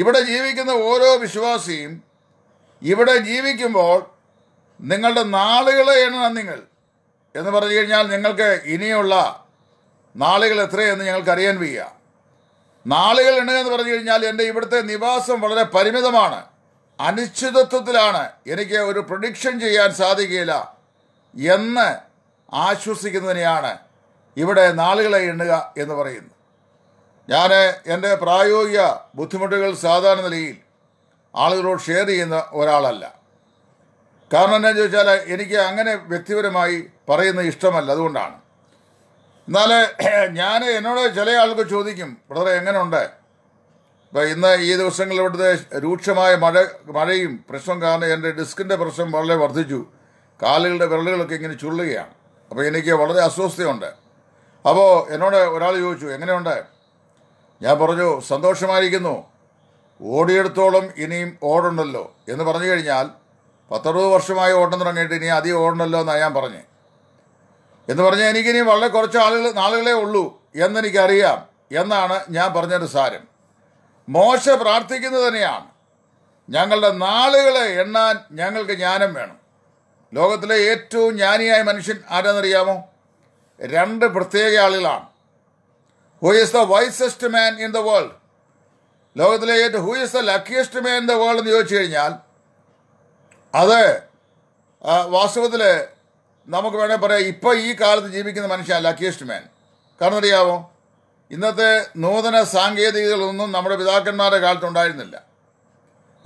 ഇവിടെ ജീവിക്കുന്ന ഓരോ വിശ്വാസിയും ഇവിടെ ജീവിക്കുമ്പോൾ നിങ്ങളുടെ നാളുകളെ എണ്ണണം നിങ്ങൾ എന്ന് പറഞ്ഞു കഴിഞ്ഞാൽ നിങ്ങൾക്ക് ഇനിയുള്ള നാളുകൾ എത്രയെന്ന് ഞങ്ങൾക്ക് അറിയാൻ വയ്യ നാളുകൾ എണ്ണുക എന്ന് പറഞ്ഞു കഴിഞ്ഞാൽ എൻ്റെ ഇവിടുത്തെ നിവാസം വളരെ പരിമിതമാണ് അനിശ്ചിതത്വത്തിലാണ് എനിക്ക് ഒരു പ്രൊഡിക്ഷൻ ചെയ്യാൻ സാധിക്കില്ല എന്ന് ആശ്വസിക്കുന്നതിനെയാണ് ഇവിടെ നാളുകളെ എണ്ണുക എന്ന് പറയുന്നു ഞാൻ എൻ്റെ പ്രായോഗിക ബുദ്ധിമുട്ടുകൾ സാധാരണ നിലയിൽ ആളുകളോട് ഷെയർ ചെയ്യുന്ന ഒരാളല്ല കാരണം എന്നാന്ന് ചോദിച്ചാൽ എനിക്ക് അങ്ങനെ വ്യക്തിപരമായി പറയുന്ന ഇഷ്ടമല്ല അതുകൊണ്ടാണ് എന്നാൽ ഞാൻ എന്നോട് ചില ആൾക്ക് ചോദിക്കും ബ്രദറെ എങ്ങനെയുണ്ട് ഇപ്പോൾ ഇന്ന് ഈ ദിവസങ്ങളിൽ ഇവിടുത്തെ രൂക്ഷമായ മഴ മഴയും പ്രശ്നം കാരണം എൻ്റെ ഡിസ്കിൻ്റെ പ്രശ്നം വളരെ വർദ്ധിച്ചു കാലുകളുടെ വിരളുകളൊക്കെ ഇങ്ങനെ ചുരുളുകയാണ് അപ്പോൾ എനിക്ക് വളരെ അസ്വസ്ഥതയുണ്ട് അപ്പോൾ എന്നോട് ഒരാൾ ചോദിച്ചു എങ്ങനെയുണ്ട് ഞാൻ പറഞ്ഞു സന്തോഷമായിരിക്കുന്നു ഓടിയെടുത്തോളം ഇനിയും ഓടണ്ടല്ലോ എന്ന് പറഞ്ഞു കഴിഞ്ഞാൽ പത്തറുപത് വർഷമായി ഓടണം തുടങ്ങിയിട്ട് ഇനി അധികം ഓടണല്ലോ എന്നാണ് ഞാൻ പറഞ്ഞു എന്ന് പറഞ്ഞാൽ എനിക്കിനി വളരെ കുറച്ച് ആളുകൾ നാളുകളേ ഉള്ളൂ എന്നെനിക്കറിയാം എന്നാണ് ഞാൻ പറഞ്ഞൊരു സാരം മോശം പ്രാർത്ഥിക്കുന്നത് തന്നെയാണ് ഞങ്ങളുടെ നാളുകളെ എണ്ണാൻ ഞങ്ങൾക്ക് ജ്ഞാനം വേണം ലോകത്തിലെ ഏറ്റവും ജ്ഞാനിയായ മനുഷ്യൻ ആരാന്നറിയാമോ രണ്ട് പ്രത്യേക ആളുകളാണ് who is the wisest man in the world ലോകത്തിലെ ഏറ്റവും who is the luckiest man in the world എന്ന് ചോദിച്ചു കഴിഞ്ഞാൽ അത് വാസ്തവത്തിൽ നമുക്ക് വേണേൽ പറയാം ഇപ്പോൾ ഈ കാലത്ത് ജീവിക്കുന്ന മനുഷ്യ ലക്കിയസ്റ്റ് മാൻ കാരണം അറിയാമോ ഇന്നത്തെ നൂതന സാങ്കേതികതകളൊന്നും നമ്മുടെ പിതാക്കന്മാരുടെ കാലത്ത് ഉണ്ടായിരുന്നില്ല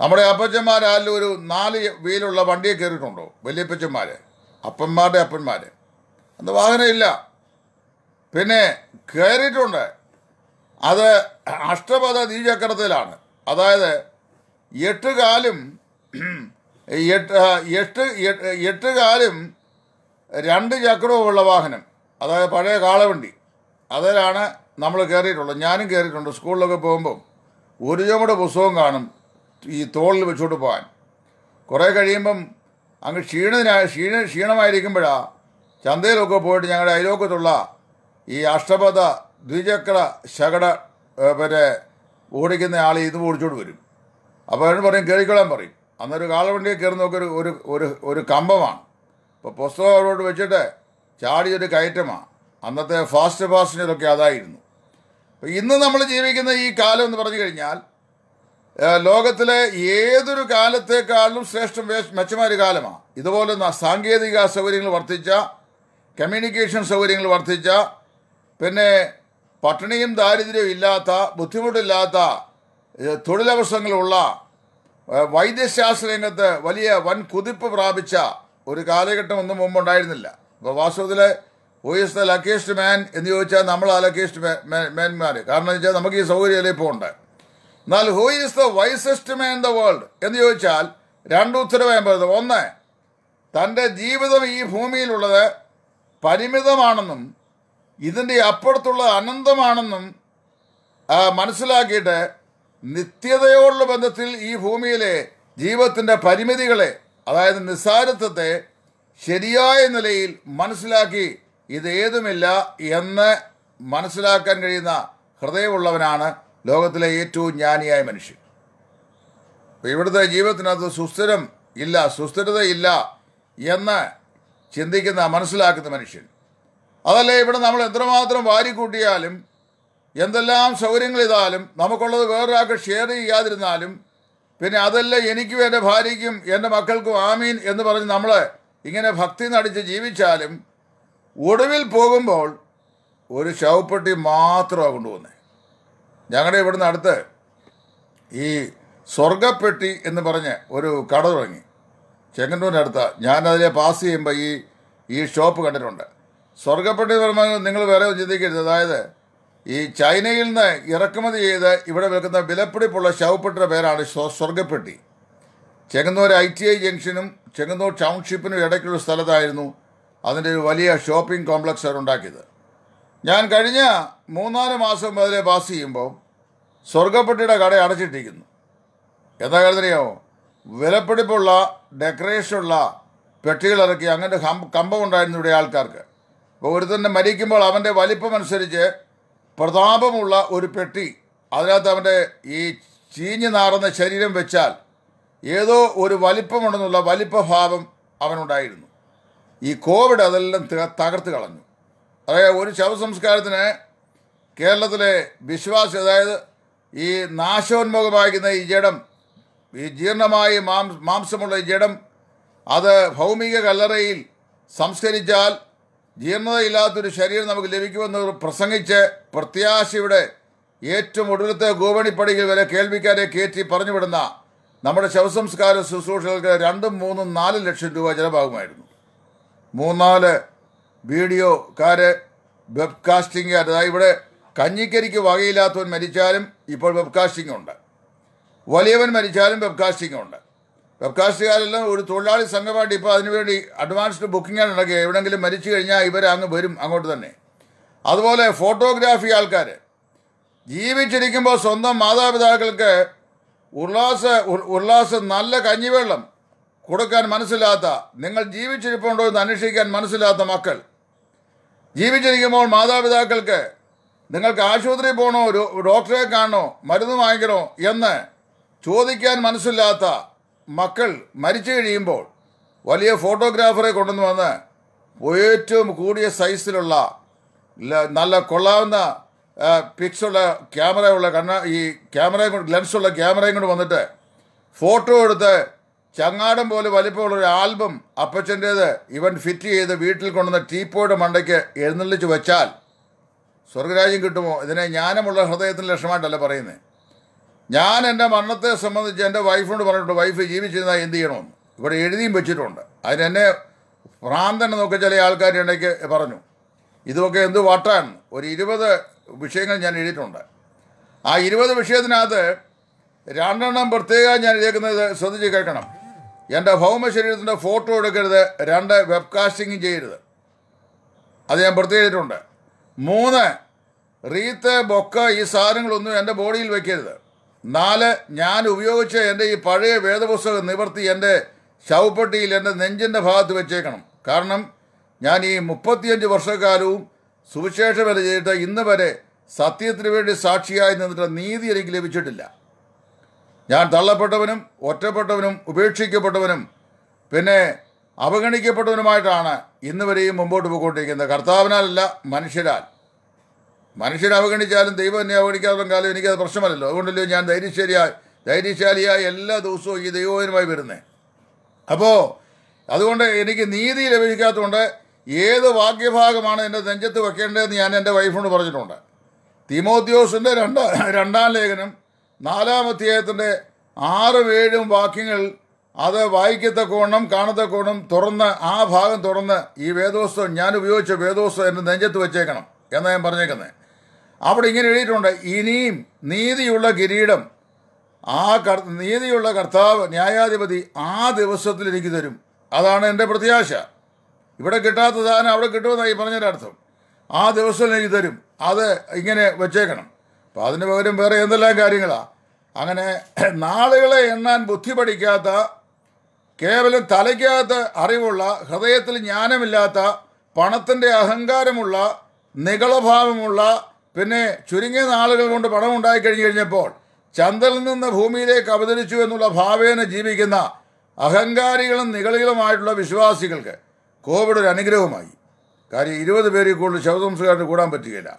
നമ്മുടെ അപ്പച്ചന്മാരാലും ഒരു നാല് വീലുള്ള വണ്ടിയെ കയറിയിട്ടുണ്ടോ വലിയപ്പച്ചന്മാർ അപ്പന്മാരുടെ അപ്പന്മാരെ അന്ന് വാഹനം ഇല്ല പിന്നെ കയറിയിട്ടുണ്ട് അത് അഷ്ടപഥ ദ്വിചക്രത്തിലാണ് അതായത് എട്ട് കാലും എട്ട് എട്ട് എട്ട് കാലും രണ്ട് ചക്രവുമുള്ള വാഹനം അതായത് പഴയ കാളവണ്ടി അതിലാണ് നമ്മൾ കയറിയിട്ടുള്ളത് ഞാനും കയറിയിട്ടുണ്ട് സ്കൂളിലൊക്കെ പോകുമ്പം ഒരു ചുമട് പുസ്തകം കാണും ഈ തോളിൽ വെച്ചോട്ട് പോകാൻ കുറേ കഴിയുമ്പം അങ്ങ് ക്ഷീണതിനാ ക്ഷീണ ക്ഷീണമായിരിക്കുമ്പോഴാണ് ചന്തയിലൊക്കെ പോയിട്ട് ഞങ്ങളുടെ അയലോക്കത്തുള്ള ഈ അഷ്ടപദ ദ്വിചക്ര ശകട പിന്നെ ഓടിക്കുന്ന ആൾ ഇത് ഓടിച്ചോട്ട് വരും അപ്പോൾ അവരോട് പറയും കയറിക്കോളാൻ പറയും അന്നൊരു കാളവണ്ടിയിൽ കയറി നോക്കൊരു ഒരു ഒരു ഒരു കമ്പമാണ് അപ്പോൾ പുസ്തകം അവരോട് വെച്ചിട്ട് ചാടിയൊരു കയറ്റമാണ് അന്നത്തെ ഫാസ്റ്റ് ഫാസ്റ്റിനൊക്കെ അതായിരുന്നു അപ്പോൾ ഇന്ന് നമ്മൾ ജീവിക്കുന്ന ഈ കാലം എന്ന് പറഞ്ഞു കഴിഞ്ഞാൽ ലോകത്തിലെ ഏതൊരു കാലത്തേക്കാളും ശ്രേഷ്ഠം മെച്ചമായ ഒരു കാലമാണ് ഇതുപോലെ സാങ്കേതിക സൗകര്യങ്ങൾ വർദ്ധിച്ച കമ്മ്യൂണിക്കേഷൻ സൗകര്യങ്ങൾ വർദ്ധിച്ച പിന്നെ പട്ടിണിയും ദാരിദ്ര്യവും ഇല്ലാത്ത ബുദ്ധിമുട്ടില്ലാത്ത തൊഴിലവസരങ്ങളുള്ള വൈദ്യശാസ്ത്ര രംഗത്ത് വലിയ വൻ കുതിപ്പ് പ്രാപിച്ച ഒരു കാലഘട്ടം ഒന്നും ഉണ്ടായിരുന്നില്ല ഇപ്പോൾ വാസ്തവത്തിൽ who is the luckiest man എന്ന് ചോദിച്ചാൽ നമ്മൾ ആ ലക്കേസ്റ്റ് മാൻമാർ കാരണം വെച്ചാൽ നമുക്ക് ഈ സൗകര്യം ഇപ്പോൾ ഉണ്ട് എന്നാൽ who is the wisest man in the world എന്ന് ചോദിച്ചാൽ രണ്ട് ഉത്തരവായ ഒന്ന് തൻ്റെ ജീവിതം ഈ ഭൂമിയിലുള്ളത് പരിമിതമാണെന്നും ഇതിൻ്റെ അപ്പുറത്തുള്ള അനന്തമാണെന്നും മനസ്സിലാക്കിയിട്ട് നിത്യതയോടുള്ള ബന്ധത്തിൽ ഈ ഭൂമിയിലെ ജീവത്തിൻ്റെ പരിമിതികളെ അതായത് നിസ്സാരത്വത്തെ ശരിയായ നിലയിൽ മനസ്സിലാക്കി ഇതേതുമില്ല എന്ന് മനസ്സിലാക്കാൻ കഴിയുന്ന ഹൃദയമുള്ളവനാണ് ലോകത്തിലെ ഏറ്റവും ജ്ഞാനിയായ മനുഷ്യൻ ഇവിടുത്തെ ജീവിതത്തിനകത്ത് സുസ്ഥിരം ഇല്ല സുസ്ഥിരതയില്ല എന്ന് ചിന്തിക്കുന്ന മനസ്സിലാക്കുന്ന മനുഷ്യൻ അതല്ലേ ഇവിടെ നമ്മൾ എത്രമാത്രം വാരിക്കൂട്ടിയാലും എന്തെല്ലാം സൗകര്യങ്ങൾ ഇതാലും നമുക്കുള്ളത് വേറൊരാൾക്ക് ഷെയർ ചെയ്യാതിരുന്നാലും പിന്നെ അതല്ല എനിക്കും എൻ്റെ ഭാര്യയ്ക്കും എൻ്റെ മക്കൾക്കും ആമീൻ എന്ന് പറഞ്ഞ് നമ്മൾ ഇങ്ങനെ ഭക്തി നടിച്ച് ജീവിച്ചാലും ഒടുവിൽ പോകുമ്പോൾ ഒരു ശവപ്പെട്ടി മാത്രമാണ് കൊണ്ടുപോകുന്നത് ഞങ്ങളുടെ ഇവിടുന്ന് അടുത്ത് ഈ സ്വർഗപ്പെട്ടി എന്ന് പറഞ്ഞ് ഒരു കട തുടങ്ങി ചെങ്ങന്നൂരിനടുത്ത് ഞാനതിലെ പാസ് ചെയ്യുമ്പോൾ ഈ ഈ ഷോപ്പ് കണ്ടിട്ടുണ്ട് സ്വർഗപ്പെട്ടി നിർമ്മാണം നിങ്ങൾ വേറെ ചിന്തിക്കരുത് അതായത് ഈ ചൈനയിൽ നിന്ന് ഇറക്കുമതി ചെയ്ത് ഇവിടെ വിൽക്കുന്ന വിലപ്പിടിപ്പുള്ള ശവപ്പെട്ടിയുടെ പേരാണ് സ്വർഗപ്പെട്ടി ചെങ്ങന്നൂർ ഐ ടി ഐ ജംഗ്ഷനും ചെങ്ങന്നൂർ ടൗൺഷിപ്പിനും ഇടയ്ക്കുള്ള സ്ഥലത്തായിരുന്നു അതിൻ്റെ ഒരു വലിയ ഷോപ്പിംഗ് കോംപ്ലക്സ് അവർ ഉണ്ടാക്കിയത് ഞാൻ കഴിഞ്ഞ മൂന്നാല് മാസം മുതലേ പാസ് ചെയ്യുമ്പോൾ സ്വർഗപ്പെട്ടിയുടെ കട അടച്ചിട്ടിരിക്കുന്നു എന്താ കരുതറിയാമോ വിലപ്പിടിപ്പുള്ള ഡെക്കറേഷനുള്ള പെട്ടികൾ ഇറക്കി അങ്ങനെ കമ്പം ഉണ്ടായിരുന്നു ഇവിടെ ആൾക്കാർക്ക് അപ്പോൾ തന്നെ മരിക്കുമ്പോൾ അവൻ്റെ വലിപ്പമനുസരിച്ച് പ്രതാപമുള്ള ഒരു പെട്ടി അതിനകത്ത് അവൻ്റെ ഈ ചീഞ്ഞു നാറുന്ന ശരീരം വെച്ചാൽ ഏതോ ഒരു വലിപ്പമുണ്ടെന്നുള്ള വലിപ്പഭാവം അവനുണ്ടായിരുന്നു ഈ കോവിഡ് അതെല്ലാം തകർത്ത് കളഞ്ഞു അതായത് ഒരു ശവസംസ്കാരത്തിന് കേരളത്തിലെ വിശ്വാസി അതായത് ഈ നാശോന്മുഖമായിരിക്കുന്ന ഈ ജഡം ഈ ജീർണമായ മാംസമുള്ള ജഡം അത് ഭൗമിക കല്ലറയിൽ സംസ്കരിച്ചാൽ ജീർണതയില്ലാത്തൊരു ശരീരം നമുക്ക് ലഭിക്കുമെന്ന് പ്രസംഗിച്ച് പ്രത്യാശയുടെ ഏറ്റവും ഒടുവിലത്തെ ഗോപണിപ്പടികൾ വരെ കേൾവിക്കാരെ കയറ്റി പറഞ്ഞുവിടുന്ന നമ്മുടെ ശവസംസ്കാര ശുശ്രൂഷകൾക്ക് രണ്ടും മൂന്നും നാല് ലക്ഷം രൂപ ചിലവാകുമായിരുന്നു മൂന്നാല് വീഡിയോക്കാര് വെബ്കാസ്റ്റിംഗ് അതായത് ഇവിടെ കഞ്ഞിക്കരിക്ക് വകയില്ലാത്തവൻ മരിച്ചാലും ഇപ്പോൾ വെബ്കാസ്റ്റിംഗ് ഉണ്ട് വലിയവൻ മരിച്ചാലും വെബ്കാസ്റ്റിംഗ് ഉണ്ട് വെബ്കാസ്റ്റുകാരെല്ലാം ഒരു തൊഴിലാളി സംഘമായിട്ട് ഇപ്പോൾ അതിനുവേണ്ടി അഡ്വാൻസ്ഡ് ബുക്കിങ്ങാണ് ഉണ്ടാക്കുക എവിടെങ്കിലും മരിച്ചു കഴിഞ്ഞാൽ ഇവർ അങ്ങ് വരും അങ്ങോട്ട് തന്നെ അതുപോലെ ഫോട്ടോഗ്രാഫി ആൾക്കാർ ജീവിച്ചിരിക്കുമ്പോൾ സ്വന്തം മാതാപിതാക്കൾക്ക് ഉല്ലാസ ഉല്ലാസ നല്ല കഞ്ഞിവെള്ളം കൊടുക്കാൻ മനസ്സിലാത്ത നിങ്ങൾ ജീവിച്ചിരിപ്പുണ്ടോ എന്ന് അന്വേഷിക്കാൻ മനസ്സിലാത്ത മക്കൾ ജീവിച്ചിരിക്കുമ്പോൾ മാതാപിതാക്കൾക്ക് നിങ്ങൾക്ക് ആശുപത്രിയിൽ പോകണോ ഡോക്ടറെ കാണണോ മരുന്ന് വാങ്ങിക്കണോ എന്ന് ചോദിക്കാൻ മനസ്സില്ലാത്ത മക്കൾ മരിച്ചു കഴിയുമ്പോൾ വലിയ ഫോട്ടോഗ്രാഫറെ കൊണ്ടുവന്ന് വന്ന് ഏറ്റവും കൂടിയ സൈസിലുള്ള നല്ല കൊള്ളാവുന്ന പിക്സുള്ള ക്യാമറ ഉള്ള കണ്ണ ഈ ക്യാമറ ലെൻസുള്ള ക്യാമറയും കൊണ്ട് വന്നിട്ട് ഫോട്ടോ എടുത്ത് ചങ്ങാടം പോലെ വലിപ്പമുള്ള ഒരു ആൽബം അപ്പച്ചൻ്റേത് ഇവൻ ഫിറ്റ് ചെയ്ത് വീട്ടിൽ കൊണ്ടുവന്ന ടീപ്പോയുടെ മണ്ടയ്ക്ക് എഴുന്നള്ളിച്ച് വെച്ചാൽ സ്വർഗരാജ്യം കിട്ടുമോ ഇതിനെ ജ്ഞാനമുള്ള ഹൃദയത്തിന് ലക്ഷ്യമായിട്ടല്ല പറയുന്നത് ഞാൻ എൻ്റെ മരണത്തെ സംബന്ധിച്ച് എൻ്റെ വൈഫിനോട് പറഞ്ഞിട്ട് വൈഫ് ജീവിച്ചിരുന്നാൽ എന്ത് ചെയ്യണമെന്ന് ഇവിടെ എഴുതിയും വെച്ചിട്ടുണ്ട് അതിനെന്നെ ഭ്രാന്തനെ നോക്കി ചില ആൾക്കാർ ഇടയ്ക്ക് പറഞ്ഞു ഇതൊക്കെ എന്ത് വാട്ടാണ് ഒരു ഇരുപത് വിഷയങ്ങൾ ഞാൻ എഴുതിയിട്ടുണ്ട് ആ ഇരുപത് വിഷയത്തിനകത്ത് രണ്ടെണ്ണം പ്രത്യേകം ഞാൻ എഴുതിയേക്കുന്നത് ശ്രദ്ധിച്ച് കേൾക്കണം എൻ്റെ ശരീരത്തിൻ്റെ ഫോട്ടോ എടുക്കരുത് രണ്ട് വെബ്കാസ്റ്റിംഗും ചെയ്യരുത് അത് ഞാൻ പ്രത്യേകിച്ചിട്ടുണ്ട് മൂന്ന് റീത്ത് ബൊക്ക ഈ സാധനങ്ങളൊന്നും എൻ്റെ ബോഡിയിൽ വയ്ക്കരുത് നാല് ഞാൻ ഉപയോഗിച്ച എൻ്റെ ഈ പഴയ വേദപുസ്തകം നിവർത്തി എൻ്റെ ശവപ്പെട്ടിയിൽ എൻ്റെ നെഞ്ചിൻ്റെ ഭാഗത്ത് വെച്ചേക്കണം കാരണം ഞാൻ ഈ മുപ്പത്തിയഞ്ച് വർഷക്കാലവും സുവിശേഷം വരെ ചെയ്തിട്ട് ഇന്ന് വരെ സത്യത്തിന് വേണ്ടി സാക്ഷിയായി നിന്നിട്ട് നീതി എനിക്ക് ലഭിച്ചിട്ടില്ല ഞാൻ തള്ളപ്പെട്ടവനും ഒറ്റപ്പെട്ടവനും ഉപേക്ഷിക്കപ്പെട്ടവനും പിന്നെ അവഗണിക്കപ്പെട്ടവനുമായിട്ടാണ് ഇന്ന് വരെയും മുമ്പോട്ട് പോയിക്കൊണ്ടിരിക്കുന്നത് കർത്താവിനാലല്ല മനുഷ്യരാൽ മനുഷ്യനെ അവഗണിച്ചാലും ദൈവം എന്നെ അവഗണിക്കാത്ത കാലം എനിക്കത് പ്രശ്നമല്ലല്ലോ അതുകൊണ്ടല്ലോ ഞാൻ ധൈര്യശാലിയായി ധൈര്യശാലിയായി എല്ലാ ദിവസവും ഈ ദൈവവനുമായി വരുന്നത് അപ്പോൾ അതുകൊണ്ട് എനിക്ക് നീതി ലഭിക്കാത്തതുകൊണ്ട് ഏത് വാക്യഭാഗമാണ് എൻ്റെ നെഞ്ചത്ത് വെക്കേണ്ടതെന്ന് ഞാൻ എൻ്റെ വൈഫിനോട് പറഞ്ഞിട്ടുണ്ട് തിമോദ്യോസിൻ്റെ രണ്ടാം രണ്ടാം ലേഖനം നാലാം അധ്യായത്തിൻ്റെ ആറും ഏഴും വാക്യങ്ങൾ അത് വായിക്കത്തക്കോണം കാണത്തക്കോണം തുറന്ന് ആ ഭാഗം തുറന്ന് ഈ വേദോസ്തം ഞാൻ ഉപയോഗിച്ച വേദോസ്തം എൻ്റെ നെഞ്ചത്ത് വെച്ചേക്കണം എന്നാണ് ഞാൻ പറഞ്ഞേക്കുന്നത് അവിടെ ഇങ്ങനെ എഴുതിയിട്ടുണ്ട് ഇനിയും നീതിയുള്ള കിരീടം ആ കർ നീതിയുള്ള കർത്താവ് ന്യായാധിപതി ആ ദിവസത്തിൽ എനിക്ക് തരും അതാണ് എൻ്റെ പ്രത്യാശ ഇവിടെ കിട്ടാത്ത സാധനം അവിടെ കിട്ടുമെന്നായി പറഞ്ഞതിൻ്റെ അർത്ഥം ആ ദിവസം എനിക്ക് തരും അത് ഇങ്ങനെ വെച്ചേക്കണം അപ്പം അതിന് പകരം വേറെ എന്തെല്ലാം കാര്യങ്ങളാണ് അങ്ങനെ നാളുകളെ എണ്ണാൻ ബുദ്ധി പഠിക്കാത്ത കേവലം തലയ്ക്കകത്ത് അറിവുള്ള ഹൃദയത്തിൽ ജ്ഞാനമില്ലാത്ത പണത്തിൻ്റെ അഹങ്കാരമുള്ള നികളഭാവമുള്ള പിന്നെ ചുരുങ്ങിയ നാളുകൾ കൊണ്ട് പണം ഉണ്ടായി കഴിഞ്ഞു കഴിഞ്ഞപ്പോൾ ചന്ദ്രനിൽ നിന്ന് ഭൂമിയിലേക്ക് അവതരിച്ചു എന്നുള്ള ഭാവേന ജീവിക്കുന്ന അഹങ്കാരികളും നികളികളുമായിട്ടുള്ള വിശ്വാസികൾക്ക് കോവിഡ് ഒരു അനുഗ്രഹമായി കാര്യം ഇരുപത് പേരിൽ കൂടുതൽ ശവസംസ്കാരത്തിന് കൂടാൻ പറ്റുകയില്ല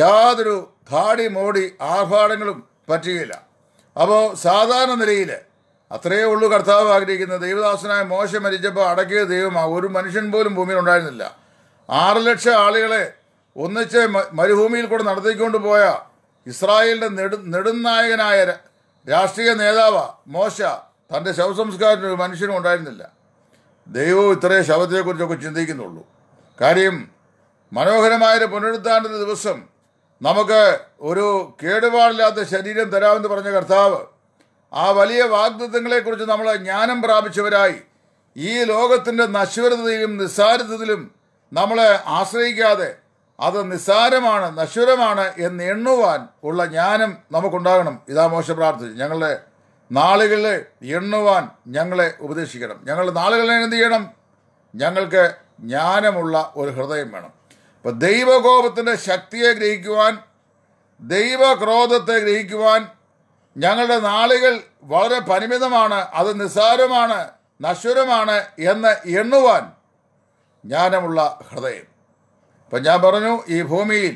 യാതൊരു ധാടി മോടി ആർഭാടങ്ങളും പറ്റുകയില്ല അപ്പോൾ സാധാരണ നിലയിൽ അത്രയേ ഉള്ളൂ കർത്താവ് ആഗ്രഹിക്കുന്ന ദൈവദാസനായ മോശം മരിച്ചപ്പോൾ അടക്കിയ ദൈവം ഒരു മനുഷ്യൻ പോലും ഭൂമിയിൽ ഉണ്ടായിരുന്നില്ല ആറ് ലക്ഷം ആളുകളെ ഒന്നിച്ച് മരുഭൂമിയിൽ കൂടെ നടത്തിക്കൊണ്ട് പോയ ഇസ്രായേലിന്റെ നെടു നെടുനായകനായ രാഷ്ട്രീയ നേതാവ് മോശ തന്റെ ശവസംസ്കാരത്തിന് ഒരു മനുഷ്യനും ഉണ്ടായിരുന്നില്ല ദൈവവും ഇത്രയും കുറിച്ചൊക്കെ ചിന്തിക്കുന്നുള്ളൂ കാര്യം മനോഹരമായ പുനരുദ്ധാന ദിവസം നമുക്ക് ഒരു കേടുപാടില്ലാത്ത ശരീരം തരാമെന്ന് പറഞ്ഞ കർത്താവ് ആ വലിയ വാഗ്ദത്വങ്ങളെക്കുറിച്ച് നമ്മൾ ജ്ഞാനം പ്രാപിച്ചവരായി ഈ ലോകത്തിൻ്റെ നശ്വരതയിലും നിസ്സാരത്തിലും നമ്മളെ ആശ്രയിക്കാതെ അത് നിസ്സാരമാണ് നശ്വരമാണ് എന്ന് എണ്ണുവാൻ ഉള്ള ജ്ഞാനം നമുക്കുണ്ടാകണം ഇതാ മോശം പ്രാർത്ഥിച്ചു ഞങ്ങളുടെ നാളുകളെ എണ്ണുവാൻ ഞങ്ങളെ ഉപദേശിക്കണം ഞങ്ങളുടെ നാളുകളെ എന്ത് ചെയ്യണം ഞങ്ങൾക്ക് ജ്ഞാനമുള്ള ഒരു ഹൃദയം വേണം ഇപ്പം ദൈവകോപത്തിൻ്റെ ശക്തിയെ ഗ്രഹിക്കുവാൻ ദൈവക്രോധത്തെ ഗ്രഹിക്കുവാൻ ഞങ്ങളുടെ നാളുകൾ വളരെ പരിമിതമാണ് അത് നിസ്സാരമാണ് നശ്വരമാണ് എന്ന് എണ്ണുവാൻ ജ്ഞാനമുള്ള ഹൃദയം അപ്പം ഞാൻ പറഞ്ഞു ഈ ഭൂമിയിൽ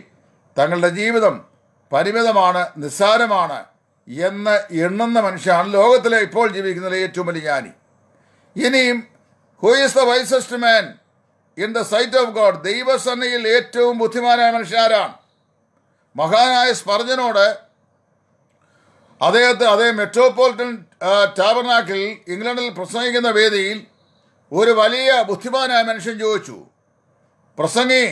തങ്ങളുടെ ജീവിതം പരിമിതമാണ് നിസ്സാരമാണ് എന്ന് എണ്ണുന്ന മനുഷ്യനാണ് ലോകത്തിലെ ഇപ്പോൾ ജീവിക്കുന്ന ഏറ്റവും വലിയ ജ്ഞാനി ഇനിയും who is the wisest man in the sight of God ദൈവസന്നിയിൽ ഏറ്റവും ബുദ്ധിമാനായ മനുഷ്യരാണ് മഹാനായ സ്പർജനോട് അദ്ദേഹത്തെ അതേ മെട്രോപോളിറ്റൻ ടാബർനാക്കിൽ ഇംഗ്ലണ്ടിൽ പ്രസംഗിക്കുന്ന വേദിയിൽ ഒരു വലിയ ബുദ്ധിമാനായ മനുഷ്യൻ ചോദിച്ചു പ്രസംഗി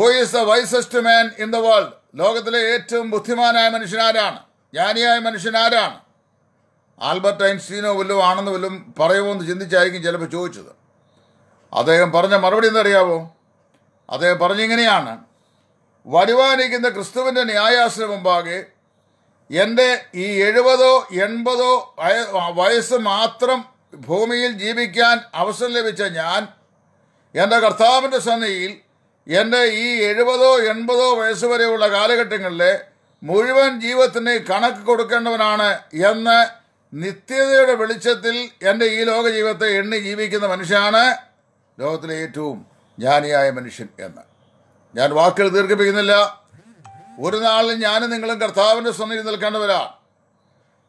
who is the wisest man in the world ലോകത്തിലെ ഏറ്റവും ബുദ്ധിമാനായ മനുഷ്യൻ ആരാണ് ജ്ഞാനിയായ മനുഷ്യൻ ആരാണ് ആൽബർട്ട് ഐൻസ്റ്റീനോ വല്ലതും ആണെന്ന് വല്ലതും പറയുമോ എന്ന് ചിന്തിച്ചായിരിക്കും ചിലപ്പോൾ ചോദിച്ചത് അദ്ദേഹം പറഞ്ഞ മറുപടി എന്തറിയാവോ അദ്ദേഹം പറഞ്ഞിങ്ങനെയാണ് വരുവാനിരിക്കുന്ന ക്രിസ്തുവിൻ്റെ ന്യായാശ്ര മുമ്പാകെ എൻ്റെ ഈ എഴുപതോ എൺപതോ വയസ്സ് മാത്രം ഭൂമിയിൽ ജീവിക്കാൻ അവസരം ലഭിച്ച ഞാൻ എൻ്റെ കർത്താവിൻ്റെ സന്നിധിയിൽ എൻ്റെ ഈ എഴുപതോ എൺപതോ വയസ്സ് വരെയുള്ള കാലഘട്ടങ്ങളിലെ മുഴുവൻ ജീവിതത്തിന് കണക്ക് കൊടുക്കേണ്ടവനാണ് എന്ന് നിത്യതയുടെ വെളിച്ചത്തിൽ എൻ്റെ ഈ ലോക ജീവിതത്തെ എണ്ണി ജീവിക്കുന്ന മനുഷ്യനാണ് ലോകത്തിലെ ഏറ്റവും ജ്ഞാനിയായ മനുഷ്യൻ എന്ന് ഞാൻ വാക്കുകൾ ദീർഘിപ്പിക്കുന്നില്ല ഒരു നാളിൽ ഞാനും നിങ്ങളും കർത്താവിൻ്റെ സ്വന്തം നിൽക്കേണ്ടവരാണ്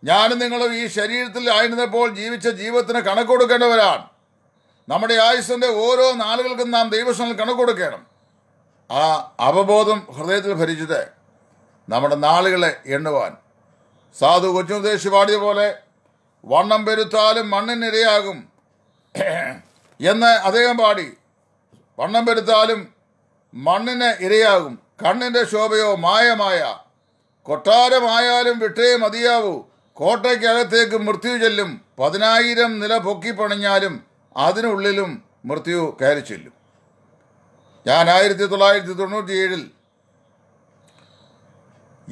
ഞാനും നിങ്ങളും ഈ ശരീരത്തിൽ ആയിരുന്നപ്പോൾ ജീവിച്ച ജീവിതത്തിന് കണക്ക് കൊടുക്കേണ്ടവരാണ് നമ്മുടെ ആയുസിൻ്റെ ഓരോ നാളുകൾക്കും നാം ദൈവസ്വങ്ങൾ കണക്ക് കൊടുക്കണം ആ അവബോധം ഹൃദയത്തിൽ ഭരിച്ചത് നമ്മുടെ നാളുകളെ എണ്ണുവാൻ സാധു ദേശി പാടിയ പോലെ വണ്ണം പെരുത്താലും മണ്ണിനിരയാകും എന്ന് അദ്ദേഹം പാടി വണ്ണം പെരുത്താലും മണ്ണിന് ഇരയാകും കണ്ണിൻ്റെ ശോഭയോ മായമായ കൊട്ടാരമായാലും വിട്ടേ മതിയാവൂ കോട്ടയ്ക്കകത്തേക്ക് മൃത്യു ചെല്ലും പതിനായിരം നില പൊക്കി പണിഞ്ഞാലും അതിനുള്ളിലും മൃത്യു കയറി ചെല്ലും ഞാൻ ആയിരത്തി തൊള്ളായിരത്തി തൊണ്ണൂറ്റി ഏഴിൽ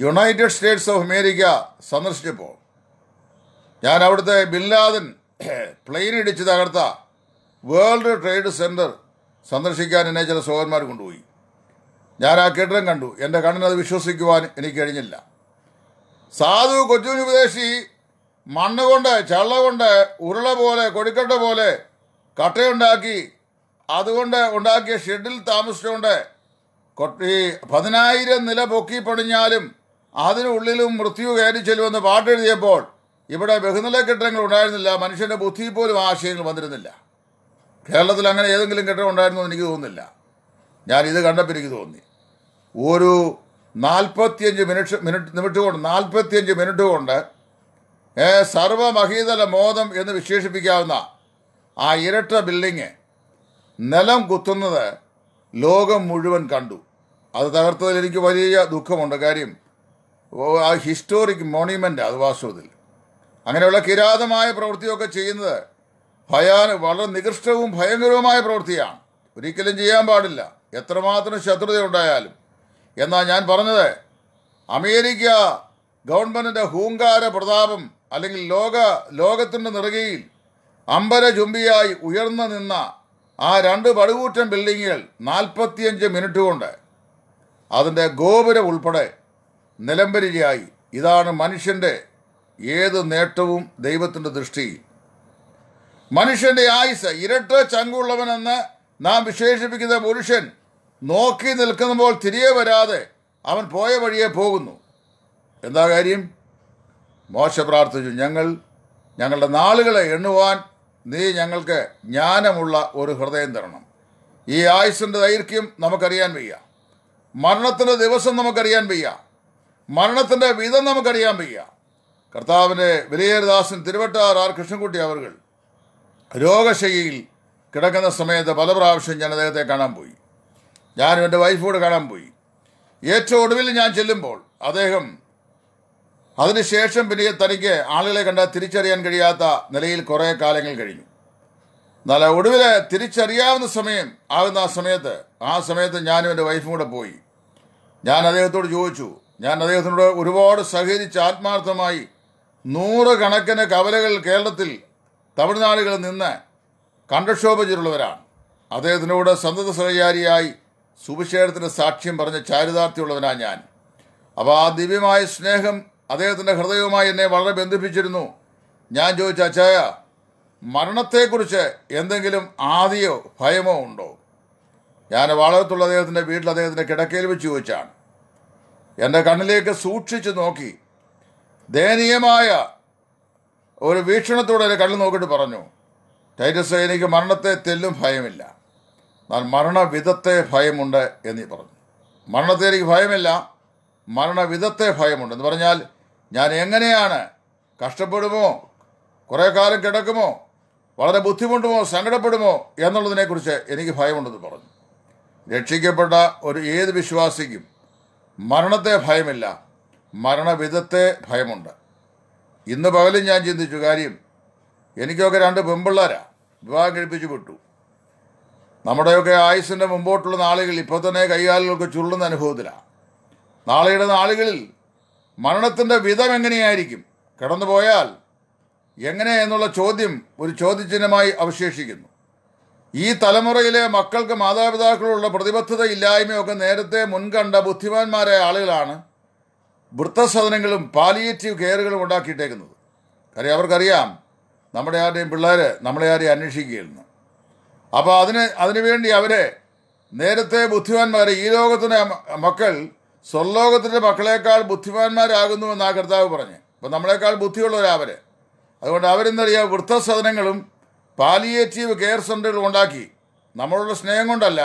യുണൈറ്റഡ് സ്റ്റേറ്റ്സ് ഓഫ് അമേരിക്ക സന്ദർശിച്ചപ്പോൾ ഞാൻ അവിടുത്തെ ബിൻലാദൻ പ്ലെയിൻ ഇടിച്ച് തകർത്ത വേൾഡ് ട്രേഡ് സെൻറ്റർ സന്ദർശിക്കാൻ എന്നെ ചില സഹോദരന്മാർ കൊണ്ടുപോയി ഞാൻ ആ കെട്ടിടം കണ്ടു എൻ്റെ കണ്ണിനത് വിശ്വസിക്കുവാൻ എനിക്ക് കഴിഞ്ഞില്ല സാധു കൊച്ചുകുഞ്ഞു വിദേശി മണ്ണ് കൊണ്ട് ചള്ള കൊണ്ട് ഉരുള പോലെ കൊടിക്കട്ട പോലെ കട്ടയുണ്ടാക്കി അതുകൊണ്ട് ഉണ്ടാക്കിയ ഷെഡിൽ താമസിച്ചുകൊണ്ട് ഈ പതിനായിരം നില പൊക്കി പണിഞ്ഞാലും അതിനുള്ളിലും മൃത്യു കയറി ചെല്ലുമെന്ന് പാട്ടെഴുതിയപ്പോൾ ഇവിടെ ബഹുനില കെട്ടിടങ്ങൾ ഉണ്ടായിരുന്നില്ല മനുഷ്യൻ്റെ ബുദ്ധി പോലും ആശയങ്ങൾ വന്നിരുന്നില്ല കേരളത്തിൽ അങ്ങനെ ഏതെങ്കിലും കെട്ടിടം ഉണ്ടായിരുന്നു എനിക്ക് തോന്നുന്നില്ല ഞാൻ ഇത് കണ്ടപ്പോൾ എനിക്ക് തോന്നി ഒരു നാൽപ്പത്തിയഞ്ച് മിനിറ്റ് മിനിറ്റ് നിമിഷം കൊണ്ട് നാൽപ്പത്തിയഞ്ച് മിനിറ്റ് കൊണ്ട് സർവമഹീതല മോദം എന്ന് വിശേഷിപ്പിക്കാവുന്ന ആ ഇരട്ട ബിൽഡിങ് നിലം കുത്തുന്നത് ലോകം മുഴുവൻ കണ്ടു അത് തകർത്തതിൽ എനിക്ക് വലിയ ദുഃഖമുണ്ട് കാര്യം ആ ഹിസ്റ്റോറിക് മോണിമെൻ്റ് അത് വാസ്തവത്തിൽ അങ്ങനെയുള്ള കിരാതമായ പ്രവൃത്തിയൊക്കെ ചെയ്യുന്നത് ഭയാന വളരെ നികൃഷ്ടവും ഭയങ്കരവുമായ പ്രവൃത്തിയാണ് ഒരിക്കലും ചെയ്യാൻ പാടില്ല എത്രമാത്രം ശത്രുതയുണ്ടായാലും എന്നാൽ ഞാൻ പറഞ്ഞത് അമേരിക്ക ഗവൺമെൻറ്റിൻ്റെ ഹൂങ്കാര പ്രതാപം അല്ലെങ്കിൽ ലോക ലോകത്തിൻ്റെ നിറകയിൽ അമ്പര ചുംബിയായി ഉയർന്നു നിന്ന ആ രണ്ട് പടുകൂറ്റൻ ബിൽഡിങ്ങുകൾ നാൽപ്പത്തിയഞ്ച് മിനിറ്റ് കൊണ്ട് അതിൻ്റെ ഗോപുരം ഉൾപ്പെടെ നിലംപരിചയായി ഇതാണ് മനുഷ്യൻ്റെ ഏത് നേട്ടവും ദൈവത്തിൻ്റെ ദൃഷ്ടിയിൽ മനുഷ്യൻ്റെ ആയുസ് ഇരട്ട ചങ്കുള്ളവനെന്ന് നാം വിശേഷിപ്പിക്കുന്ന പുരുഷൻ നോക്കി നിൽക്കുമ്പോൾ തിരികെ വരാതെ അവൻ പോയ വഴിയെ പോകുന്നു എന്താ കാര്യം മോശ പ്രാർത്ഥിച്ചു ഞങ്ങൾ ഞങ്ങളുടെ നാളുകളെ എണ്ണുവാൻ നീ ഞങ്ങൾക്ക് ജ്ഞാനമുള്ള ഒരു ഹൃദയം തരണം ഈ ആയുസിൻ്റെ ദൈർഘ്യം നമുക്കറിയാൻ വയ്യ മരണത്തിൻ്റെ ദിവസം നമുക്കറിയാൻ വയ്യ മരണത്തിൻ്റെ വിധം നമുക്കറിയാൻ വയ്യ കർത്താവിൻ്റെ വിലയേരദാസൻ തിരുവട്ടാർ ആർ കൃഷ്ണൻകുട്ടി അവർ രോഗശയ്യയിൽ കിടക്കുന്ന സമയത്ത് പല പ്രാവശ്യം ഞാൻ അദ്ദേഹത്തെ കാണാൻ പോയി ഞാനും എൻ്റെ വൈഫോട് കാണാൻ പോയി ഏറ്റവും ഒടുവിൽ ഞാൻ ചെല്ലുമ്പോൾ അദ്ദേഹം അതിനുശേഷം പിന്നെ തനിക്ക് ആളുകളെ കണ്ട തിരിച്ചറിയാൻ കഴിയാത്ത നിലയിൽ കുറേ കാലങ്ങൾ കഴിഞ്ഞു എന്നാൽ ഒടുവിൽ തിരിച്ചറിയാവുന്ന സമയം ആകുന്ന ആ സമയത്ത് ആ സമയത്ത് ഞാനും എൻ്റെ വൈഫും കൂടെ പോയി ഞാൻ അദ്ദേഹത്തോട് ചോദിച്ചു ഞാൻ അദ്ദേഹത്തിനോട് ഒരുപാട് സഹകരിച്ച് ആത്മാർത്ഥമായി നൂറുകണക്കിന് കവലകൾ കേരളത്തിൽ തമിഴ്നാടുകളിൽ നിന്ന് കണ്ടക്ഷോഭ ചെയ്തിട്ടുള്ളവരാണ് അദ്ദേഹത്തിനോട് സന്തത സഹചാരിയായി സുവിശേഷത്തിൻ്റെ സാക്ഷ്യം പറഞ്ഞ ചാരിതാർത്ഥ്യമുള്ളവനാണ് ഞാൻ അപ്പോൾ ആ ദിവ്യമായ സ്നേഹം അദ്ദേഹത്തിൻ്റെ ഹൃദയവുമായി എന്നെ വളരെ ബന്ധിപ്പിച്ചിരുന്നു ഞാൻ ചോദിച്ച അച്ചായ മരണത്തെക്കുറിച്ച് എന്തെങ്കിലും ആദിയോ ഭയമോ ഉണ്ടോ ഞാൻ വളരത്തുള്ള അദ്ദേഹത്തിൻ്റെ വീട്ടിൽ അദ്ദേഹത്തിൻ്റെ കിടക്കയിൽ വെച്ച് ചോദിച്ചാണ് എൻ്റെ കണ്ണിലേക്ക് സൂക്ഷിച്ചു നോക്കി ദയനീയമായ ഒരു വീക്ഷണത്തോടെ എൻ്റെ കണ്ണിൽ നോക്കിയിട്ട് പറഞ്ഞു ടൈറ്റസ് എനിക്ക് മരണത്തെ തെല്ലും ഭയമില്ല എന്നാൽ മരണവിധത്തെ ഭയമുണ്ട് എന്നീ പറഞ്ഞു മരണത്തെ എനിക്ക് ഭയമില്ല മരണവിധത്തെ ഭയമുണ്ട് എന്ന് പറഞ്ഞാൽ ഞാൻ എങ്ങനെയാണ് കഷ്ടപ്പെടുമോ കുറേ കാലം കിടക്കുമോ വളരെ ബുദ്ധിമുട്ടുമോ സങ്കടപ്പെടുമോ എന്നുള്ളതിനെക്കുറിച്ച് എനിക്ക് ഭയമുണ്ടെന്ന് പറഞ്ഞു രക്ഷിക്കപ്പെട്ട ഒരു ഏത് വിശ്വാസിക്കും മരണത്തെ ഭയമില്ല മരണവിധത്തെ ഭയമുണ്ട് ഇന്ന് പകലും ഞാൻ ചിന്തിച്ചു കാര്യം എനിക്കൊക്കെ രണ്ട് പെമ്പിള്ളേരാ വിവാഹം കഴിപ്പിച്ചു വിട്ടു നമ്മുടെയൊക്കെ ആയുസിൻ്റെ മുമ്പോട്ടുള്ള നാളുകൾ ഇപ്പോൾ തന്നെ കൈകാലുകൾക്ക് ചുരുളുന്ന അനുഭവത്തിലാണ് നാളെയുടെ നാളുകളിൽ മരണത്തിൻ്റെ വിധം എങ്ങനെയായിരിക്കും കടന്നുപോയാൽ എങ്ങനെ എന്നുള്ള ചോദ്യം ഒരു ചോദ്യചിഹ്നമായി അവശേഷിക്കുന്നു ഈ തലമുറയിലെ മക്കൾക്ക് മാതാപിതാക്കളുള്ള പ്രതിബദ്ധത ഇല്ലായ്മയൊക്കെ നേരത്തെ മുൻകണ്ട ബുദ്ധിമാന്മാരായ ആളുകളാണ് വൃത്തസദനങ്ങളും പാലിയേറ്റീവ് കെയറുകളും ഉണ്ടാക്കിയിട്ടേക്കുന്നത് കാര്യം അവർക്കറിയാം നമ്മുടെ ആരുടെയും പിള്ളേർ നമ്മളെ ആരെയും അന്വേഷിക്കുകയായിരുന്നു അപ്പോൾ അതിന് അതിനുവേണ്ടി അവരെ നേരത്തെ ബുദ്ധിമാന്മാരെ ഈ ലോകത്തിൻ്റെ മക്കൾ സ്വർലോകത്തിൻ്റെ മക്കളേക്കാൾ ആ കർത്താവ് പറഞ്ഞ് അപ്പം നമ്മളെക്കാൾ ബുദ്ധിയുള്ളവരാവര് അതുകൊണ്ട് അവരെന്തറിയാം വൃദ്ധസദനങ്ങളും പാലിയേറ്റീവ് കെയർ സെൻ്ററുകളും ഉണ്ടാക്കി നമ്മളുടെ സ്നേഹം കൊണ്ടല്ല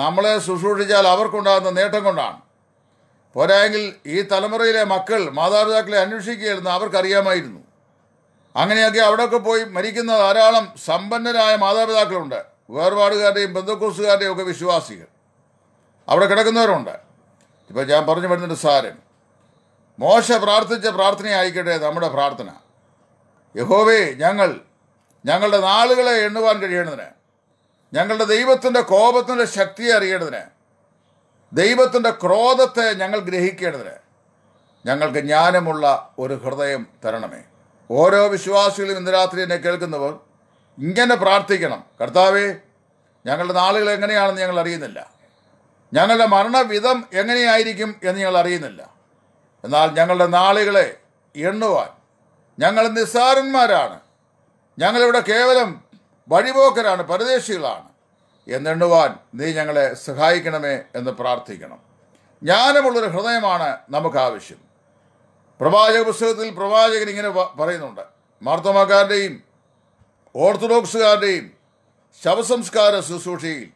നമ്മളെ ശുശ്രൂഷിച്ചാൽ അവർക്കുണ്ടാകുന്ന നേട്ടം കൊണ്ടാണ് പോരായെങ്കിൽ ഈ തലമുറയിലെ മക്കൾ മാതാപിതാക്കളെ അന്വേഷിക്കുകയായിരുന്നു അവർക്കറിയാമായിരുന്നു അങ്ങനെയൊക്കെ അവിടെയൊക്കെ പോയി മരിക്കുന്ന ധാരാളം സമ്പന്നരായ മാതാപിതാക്കളുണ്ട് വേർപാടുകാരുടെയും ബന്ധുക്കൂസുകാരുടെയും ഒക്കെ വിശ്വാസികൾ അവിടെ കിടക്കുന്നവരുണ്ട് ഇപ്പോൾ ഞാൻ പറഞ്ഞു വരുന്നുണ്ട് സാരൻ മോശ പ്രാർത്ഥിച്ച പ്രാർത്ഥനയായിക്കട്ടെ നമ്മുടെ പ്രാർത്ഥന യഹോവേ ഞങ്ങൾ ഞങ്ങളുടെ നാളുകളെ എണ്ണുവാൻ കഴിയേണ്ടതിന് ഞങ്ങളുടെ ദൈവത്തിൻ്റെ കോപത്തിൻ്റെ ശക്തിയെ അറിയേണ്ടതിന് ദൈവത്തിൻ്റെ ക്രോധത്തെ ഞങ്ങൾ ഗ്രഹിക്കേണ്ടതിന് ഞങ്ങൾക്ക് ജ്ഞാനമുള്ള ഒരു ഹൃദയം തരണമേ ഓരോ വിശ്വാസികളും ഇന്ന് രാത്രി എന്നെ കേൾക്കുന്നവർ ഇങ്ങനെ പ്രാർത്ഥിക്കണം കർത്താവേ ഞങ്ങളുടെ നാളുകൾ എങ്ങനെയാണെന്ന് ഞങ്ങൾ അറിയുന്നില്ല ഞങ്ങളുടെ മരണവിധം എങ്ങനെയായിരിക്കും എന്ന് ഞങ്ങൾ അറിയുന്നില്ല എന്നാൽ ഞങ്ങളുടെ നാളുകളെ എണ്ണുവാൻ ഞങ്ങൾ നിസ്സാരന്മാരാണ് ഞങ്ങളിവിടെ കേവലം വഴിപോക്കരാണ് പരദേശികളാണ് എന്നെണ്ണുവാൻ നീ ഞങ്ങളെ സഹായിക്കണമേ എന്ന് പ്രാർത്ഥിക്കണം ജ്ഞാനമുള്ളൊരു ഹൃദയമാണ് നമുക്ക് ആവശ്യം പ്രവാചക പുസ്തകത്തിൽ പ്രവാചകൻ ഇങ്ങനെ പറയുന്നുണ്ട് മാർത്തമാക്കാരുടെയും ഓർത്തഡോക്സുകാരുടെയും ശവസംസ്കാര ശുശ്രൂഷയിൽ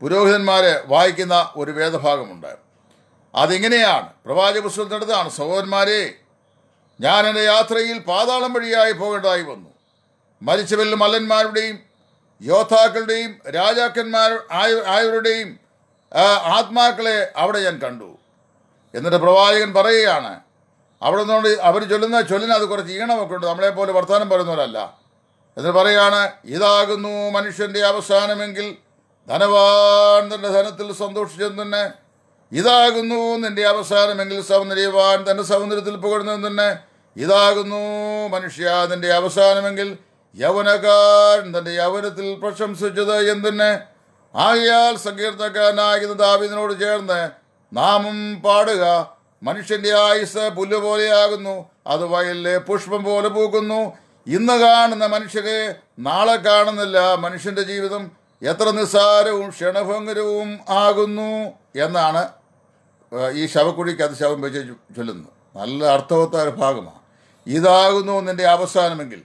പുരോഹിതന്മാരെ വായിക്കുന്ന ഒരു വേദഭാഗമുണ്ട് അതിങ്ങനെയാണ് പ്രവാചക പുസ്തകത്തിനടുത്താണ് സഹോദരന്മാരെ ഞാൻ എൻ്റെ യാത്രയിൽ പാതാളം വഴിയായി പോകേണ്ടതായി വന്നു മരിച്ചവരിൽ മല്ലന്മാരുടെയും യോദ്ധാക്കളുടെയും രാജാക്കന്മാർ ആയ ആയവരുടെയും ആത്മാക്കളെ അവിടെ ഞാൻ കണ്ടു എന്നിട്ട് പ്രവാചകൻ പറയുകയാണ് അവിടെ നിന്നുകൊണ്ട് അവർ ചൊല്ലുന്ന ചൊല്ലിന് അത് കുറച്ച് ഈണമൊക്കെ ഉണ്ട് നമ്മളെപ്പോലെ വർത്തമാനം പറയുന്നവരല്ല എന്നിട്ട് പറയുകയാണ് ഇതാകുന്നു മനുഷ്യൻ്റെ അവസാനമെങ്കിൽ ധനവാൻ ധനത്തിൽ സന്തോഷിച്ചെന്ന് തന്നെ ഇതാകുന്നു നിന്റെ അവസാനമെങ്കിൽ സൗന്ദര്യവാൻ തൻ്റെ സൗന്ദര്യത്തിൽ പുകഴ്ന്നെന്ന് തന്നെ ഇതാകുന്നു മനുഷ്യ നിന്റെ അവസാനമെങ്കിൽ യൗവനക്കാരൻ തൻ്റെ യൗവനത്തിൽ പ്രശംസിച്ചത് എന്തെന്നെ ആകയാൽ സങ്കീർത്തക്കാരനായിരുന്ന ദാവിദിനോട് ചേർന്ന് നാമം പാടുക മനുഷ്യന്റെ ആയുസ് പോലെയാകുന്നു അത് വയലിലെ പുഷ്പം പോലെ പൂക്കുന്നു ഇന്ന് കാണുന്ന മനുഷ്യരെ നാളെ കാണുന്നില്ല മനുഷ്യന്റെ ജീവിതം എത്ര നിസ്സാരവും ക്ഷണഭംഗരവും ആകുന്നു എന്നാണ് ഈ ശവക്കുഴിക്ക് അത് ശവം വെച്ച് ചൊല്ലുന്നത് നല്ല അർത്ഥവത്തായ ഒരു ഭാഗമാണ് ഇതാകുന്നു നിന്റെ അവസാനമെങ്കിൽ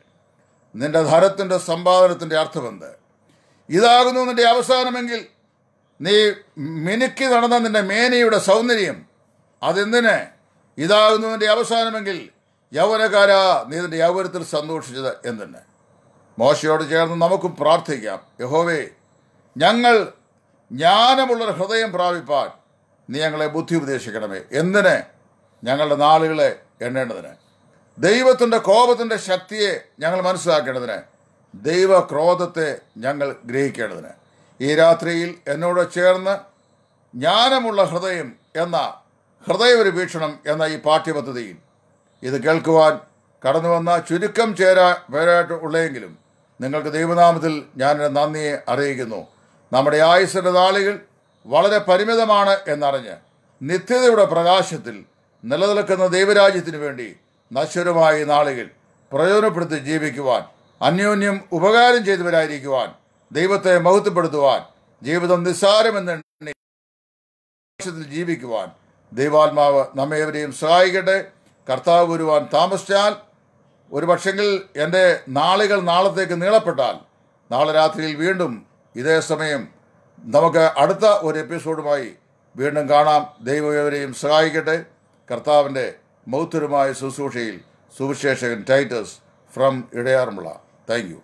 നിന്റെ ധനത്തിൻ്റെ സമ്പാദനത്തിൻ്റെ അർത്ഥമെന്ത് ഇതാകുന്നു നിന്റെ അവസാനമെങ്കിൽ നീ മിനുക്കി നടന്ന നിന്റെ മേനയുടെ സൗന്ദര്യം അതെന്തിന് ഇതാകുന്നു നിന്റെ അവസാനമെങ്കിൽ യൗവനക്കാരാ നീ നിന്റെ യൗവനത്തിൽ സന്തോഷിച്ചത് എന്തിന് മോശയോട് ചേർന്ന് നമുക്കും പ്രാർത്ഥിക്കാം യഹോവേ ഞങ്ങൾ ജ്ഞാനമുള്ളൊരു ഹൃദയം പ്രാപിപ്പാൻ നീ ഞങ്ങളെ ബുദ്ധി ഉപദേശിക്കണമേ എന്തിന് ഞങ്ങളുടെ നാളുകളെ എണ്ണേണ്ടതിന് ദൈവത്തിൻ്റെ കോപത്തിൻ്റെ ശക്തിയെ ഞങ്ങൾ മനസ്സിലാക്കേണ്ടതിന് ദൈവക്രോധത്തെ ഞങ്ങൾ ഗ്രഹിക്കേണ്ടതിന് ഈ രാത്രിയിൽ എന്നോട് ചേർന്ന് ജ്ഞാനമുള്ള ഹൃദയം എന്ന ഹൃദയപരി വീക്ഷണം എന്ന ഈ പാഠ്യപദ്ധതിയിൽ ഇത് കേൾക്കുവാൻ കടന്നു വന്ന ചുരുക്കം ചേരാ പേരായിട്ട് ഉള്ളെങ്കിലും നിങ്ങൾക്ക് ദൈവനാമത്തിൽ ഞാനൊരു നന്ദിയെ അറിയിക്കുന്നു നമ്മുടെ ആയുസ്സിൻ്റെ നാളുകൾ വളരെ പരിമിതമാണ് എന്നറിഞ്ഞ് നിത്യതയുടെ പ്രകാശത്തിൽ നിലനിൽക്കുന്ന ദൈവരാജ്യത്തിനു വേണ്ടി നശ്വരമായ നാളുകൾ പ്രയോജനപ്പെടുത്തി ജീവിക്കുവാൻ അന്യോന്യം ഉപകാരം ചെയ്തവരായിരിക്കുവാൻ ദൈവത്തെ മഹത്വപ്പെടുത്തുവാൻ ജീവിതം നിസ്സാരമെന്ന് ജീവിക്കുവാൻ ദൈവാത്മാവ് നമ്മേവരെയും സഹായിക്കട്ടെ കർത്താവ് വരുവാൻ താമസിച്ചാൽ ഒരു പക്ഷെങ്കിൽ എൻ്റെ നാളുകൾ നാളത്തേക്ക് നീളപ്പെട്ടാൽ നാളെ രാത്രിയിൽ വീണ്ടും ഇതേ സമയം നമുക്ക് അടുത്ത ഒരു എപ്പിസോഡുമായി വീണ്ടും കാണാം ദൈവവരെയും സഹായിക്കട്ടെ കർത്താവിൻ്റെ മൗത്തരമായ ശുശ്രൂഷയിൽ സുവിശേഷകൻ ടൈറ്റസ് ഫ്രം ഇടയാർമുള താങ്ക്